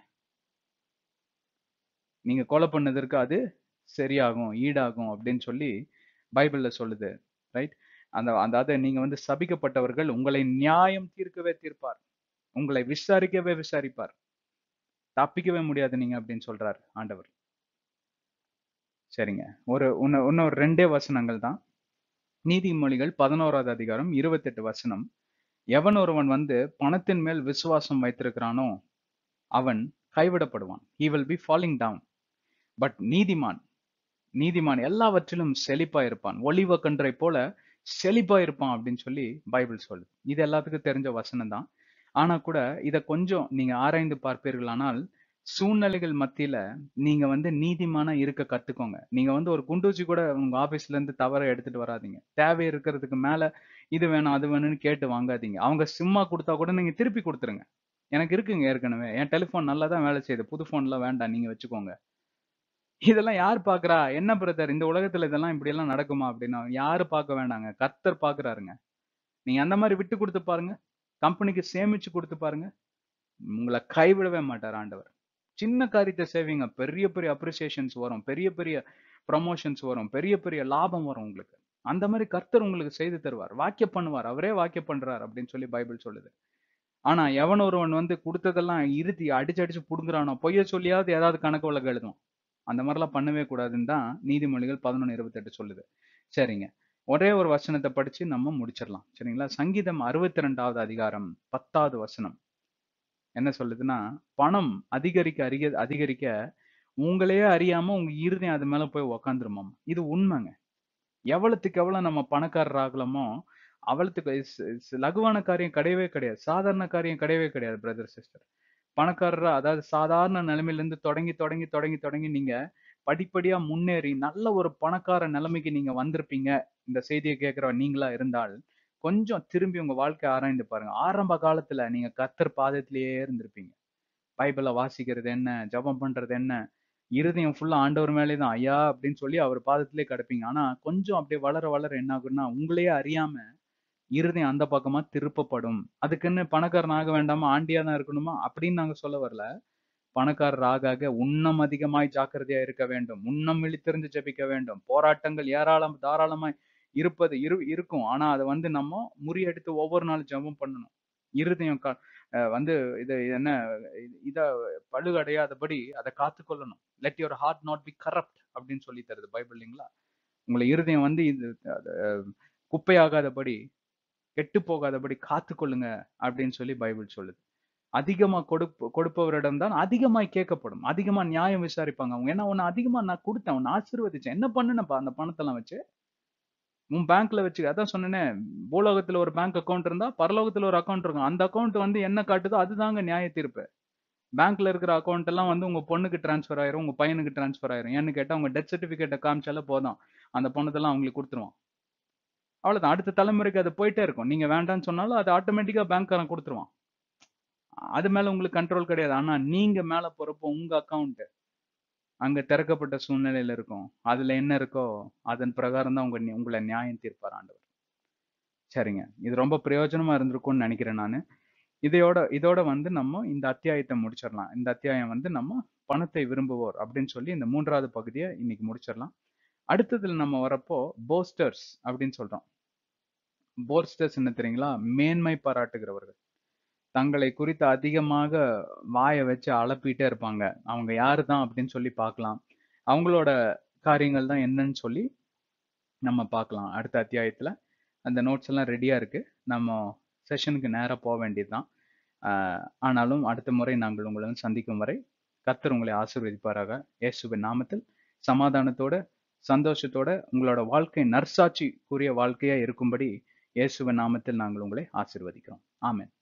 நீங்க கொலை பண்ணதற்கு அது சரியாகும் ஈடாகும் அப்படின்னு சொல்லி பைபிள்ல சொல்லுது ரைட் அந்த அதாவது நீங்க வந்து சபிக்கப்பட்டவர்கள் உங்களை நியாயம் தீர்க்கவே தீர்ப்பார் உங்களை விசாரிக்கவே விசாரிப்பார் தப்பிக்கவே முடியாது நீங்க அப்படின்னு சொல்றாரு ஆண்டவர் சரிங்க. ஒரு உன்ன இன்னும் ஒரு வசனங்கள் தான். நீதிமொழிகள் பதினோராவது அதிகாரம் இருபத்தெட்டு வசனம். எவன் ஒருவன் வந்து பணத்தின் மேல் விசுவாசம் வைத்திருக்கிறானோ, அவன் கைவிடப்படுவான். He will be falling down. But நீதிமான் நீதிமான் எல்லாவற்றிலும் செழிப்பா இருப்பான். ஒளிவ கன்றைப் போல செழிப்பா இருப்பான் அப்படின்னு சொல்லி பைபிள் சொல்லுது. இது எல்லாத்துக்கும் தெரிஞ்ச வசனம் தான். ஆனா கூட இத கொஞ்சம் நீங்க ஆராய்ந்து பார்ப்பீர்களானால் சூழ்நிலைகள் மத்தியில நீங்க வந்து நீதிமானா இருக்க கத்துக்கோங்க நீங்க வந்து ஒரு குண்டூச்சி கூட உங்க ஆபீஸ்ல இருந்து தவற எடுத்துட்டு வராதிங்க தேவை இருக்கிறதுக்கு மேல இது வேணும் அது வேணும்னு கேட்டு வாங்காதீங்க அவங்க சிம்மா கொடுத்தா கூட நீங்க திருப்பி கொடுத்துருங்க எனக்கு இருக்குங்க ஏற்கனவே என் டெலிஃபோன் நல்லா தான் வேலை செய்யுது புது ஃபோன்லாம் வேண்டாம் நீங்க வச்சுக்கோங்க இதெல்லாம் யார் பாக்குறா என்ன பிரதர் இந்த உலகத்துல இதெல்லாம் இப்படி எல்லாம் நடக்குமா அப்படின்னா யாரு பார்க்க வேண்டாங்க கர்த்தர் பாக்குறாருங்க நீங்க அந்த மாதிரி விட்டு கொடுத்து பாருங்க கம்பெனிக்கு சேமிச்சு கொடுத்து பாருங்க உங்களை கைவிடவே மாட்டார் ஆண்டவர் சின்ன காரியத்தை சேவிங்க பெரிய பெரிய அப்ரிசியேஷன்ஸ் வரும் பெரிய பெரிய ப்ரமோஷன்ஸ் வரும் பெரிய பெரிய லாபம் வரும் உங்களுக்கு அந்த மாதிரி கர்த்தர் உங்களுக்கு செய்து தருவார் வாக்கிய பண்ணுவார் அவரே வாக்கிய பண்றார் அப்படின்னு சொல்லி பைபிள் சொல்லுது ஆனா எவன் ஒருவன் வந்து கொடுத்ததெல்லாம் இறுதி அடிச்சு அடிச்சு புடுங்குறானோ பொய்ய சொல்லியாவது ஏதாவது கணக்கு வழக்கு எழுதும் அந்த மாதிரிலாம் பண்ணவே கூடாதுன்னு தான் நீதிமொழிகள் பதினொன்று இருபத்தெட்டு சொல்லுது சரிங்க ஒரே ஒரு வசனத்தை படிச்சு நம்ம முடிச்சிடலாம் சரிங்களா சங்கீதம் அறுபத்தி ரெண்டாவது அதிகாரம் பத்தாவது வசனம் என்ன சொல்லுதுன்னா பணம் அதிகரிக்க அறிக அதிகரிக்க உங்களையே அறியாம உங்க இருதயம் அது மேல போய் உக்காந்துருமாம் இது உண்மைங்க எவ்வளவுக்கு எவ்வளவு நம்ம பணக்காரர் ஆகலமோ அவ்வளத்துக்கு லகுவான காரியம் கிடையவே கிடையாது சாதாரண காரியம் கிடையவே கிடையாது பிரதர் சிஸ்டர் பணக்காரரா அதாவது சாதாரண நிலைமையிலேருந்து தொடங்கி தொடங்கி தொடங்கி தொடங்கி நீங்க படிப்படியா முன்னேறி நல்ல ஒரு பணக்கார நிலைமைக்கு நீங்க வந்திருப்பீங்க இந்த செய்தியை கேட்குற நீங்களா இருந்தால் கொஞ்சம் திரும்பி உங்க வாழ்க்கை ஆராய்ந்து பாருங்க ஆரம்ப காலத்துல நீங்க கத்தர் பாதத்திலேயே இருந்திருப்பீங்க பைபிளை வாசிக்கிறது என்ன ஜபம் பண்றது என்ன இருதயம் ஃபுல்லா ஆண்டவர் மேலே தான் ஐயா அப்படின்னு சொல்லி அவர் பாதத்திலே கிடப்பீங்க ஆனா கொஞ்சம் அப்படியே வளர வளர என்ன ஆகுன்னா உங்களையே அறியாம இருதயம் அந்த பக்கமா திருப்பப்படும் அதுக்குன்னு பணக்காரன் ஆக வேண்டாமா ஆண்டியா தான் இருக்கணுமா அப்படின்னு நாங்க சொல்ல வரல பணக்காரர் ஆக உன்னம் அதிகமாய் ஜாக்கிரதையா இருக்க வேண்டும் உன்னம் விழித்திருந்து ஜபிக்க வேண்டும் போராட்டங்கள் ஏராளம் தாராளமாய் இருப்பது இரு இருக்கும் ஆனா அதை வந்து நம்ம முறியெடுத்து ஒவ்வொரு நாள் ஜபம் பண்ணணும் இருதயம் கா வந்து இது என்ன இத பழுகடையாதபடி அதை காத்துக்கொள்ளணும் let your heart not be corrupt அப்படின்னு சொல்லி தருது பைபிள் இல்லைங்களா உங்களை இருதயம் வந்து இது குப்பையாகாதபடி கெட்டு போகாதபடி காத்துக்கொள்ளுங்க அப்படின்னு சொல்லி பைபிள் சொல்லுது அதிகமா கொடுப்பு கொடுப்பவரிடம் தான் அதிகமாய் கேட்கப்படும் அதிகமா நியாயம் விசாரிப்பாங்க அவங்க ஏன்னா உன்னை அதிகமா நான் கொடுத்தேன் உன்னை ஆசீர்வதிச்சேன் என்ன பண்ணுனப்பா அந்த பணத்தெல்லாம் வச்சு உன் பேங்க்ல வச்சுக்க அதான் சொன்னேனே பூலோகத்துல ஒரு பேங்க் அக்கௌண்ட் இருந்தா பரலோகத்துல ஒரு அக்கௌண்ட் இருக்கும் அந்த அக்கௌண்ட் வந்து என்ன காட்டுதோ அதுதாங்க நியாய தீர்ப்பு பேங்க்ல இருக்கிற அக்கௌண்ட் எல்லாம் வந்து உங்க பொண்ணுக்கு டிரான்ஸ்ஃபர் ஆயிரும் உங்க பையனுக்கு டிரான்ஸ்ஃபர் ஆயிரும் ஏன்னு கேட்டா உங்க டெத் சர்டிபிகேட்டை காமிச்சாலே போதும் அந்த பொண்ணுதெல்லாம் அவங்களுக்கு கொடுத்துருவான் அவ்வளவுதான் அடுத்த தலைமுறைக்கு அது போயிட்டே இருக்கும் நீங்க வேண்டாம்னு சொன்னாலும் அது ஆட்டோமேட்டிக்கா பேங்க்காரன் கொடுத்துருவான் அது மேல உங்களுக்கு கண்ட்ரோல் கிடையாது ஆனா நீங்க மேல போறப்போ உங்க அக்கௌண்ட் அங்க திறக்கப்பட்ட சூழ்நிலையில இருக்கும் அதுல என்ன இருக்கோ அதன் பிரகாரம் தான் உங்க உங்களை நியாயம் தீர்ப்பார் ஆண்டவர் சரிங்க இது ரொம்ப பிரயோஜனமா இருந்திருக்கும்னு நினைக்கிறேன் நான் இதையோட இதோட வந்து நம்ம இந்த அத்தியாயத்தை முடிச்சிடலாம் இந்த அத்தியாயம் வந்து நம்ம பணத்தை விரும்புவோர் அப்படின்னு சொல்லி இந்த மூன்றாவது பகுதியை இன்னைக்கு முடிச்சிடலாம் அடுத்ததுல நம்ம வரப்போ போஸ்டர்ஸ் அப்படின்னு சொல்றோம் போஸ்டர்ஸ் என்ன தெரியுங்களா மேன்மை பாராட்டுகிறவர்கள் தங்களை குறித்து அதிகமாக வாயை வச்சு அளப்பிட்டே இருப்பாங்க அவங்க யாரு தான் அப்படின்னு சொல்லி பார்க்கலாம் அவங்களோட காரியங்கள் தான் என்னன்னு சொல்லி நம்ம பார்க்கலாம் அடுத்த அத்தியாயத்தில் அந்த நோட்ஸ் எல்லாம் ரெடியாக இருக்குது நம்ம செஷனுக்கு நேராக போக வேண்டியது ஆனாலும் அடுத்த முறை நாங்கள் உங்களை சந்திக்கும் வரை கத்தர் உங்களை ஆசீர்வதிப்பாராக இயேசுவின் நாமத்தில் சமாதானத்தோட சந்தோஷத்தோட உங்களோட வாழ்க்கை கூறிய வாழ்க்கையாக இருக்கும்படி இயேசுவின் நாமத்தில் நாங்கள் உங்களை ஆசிர்வதிக்கிறோம் ஆமேன்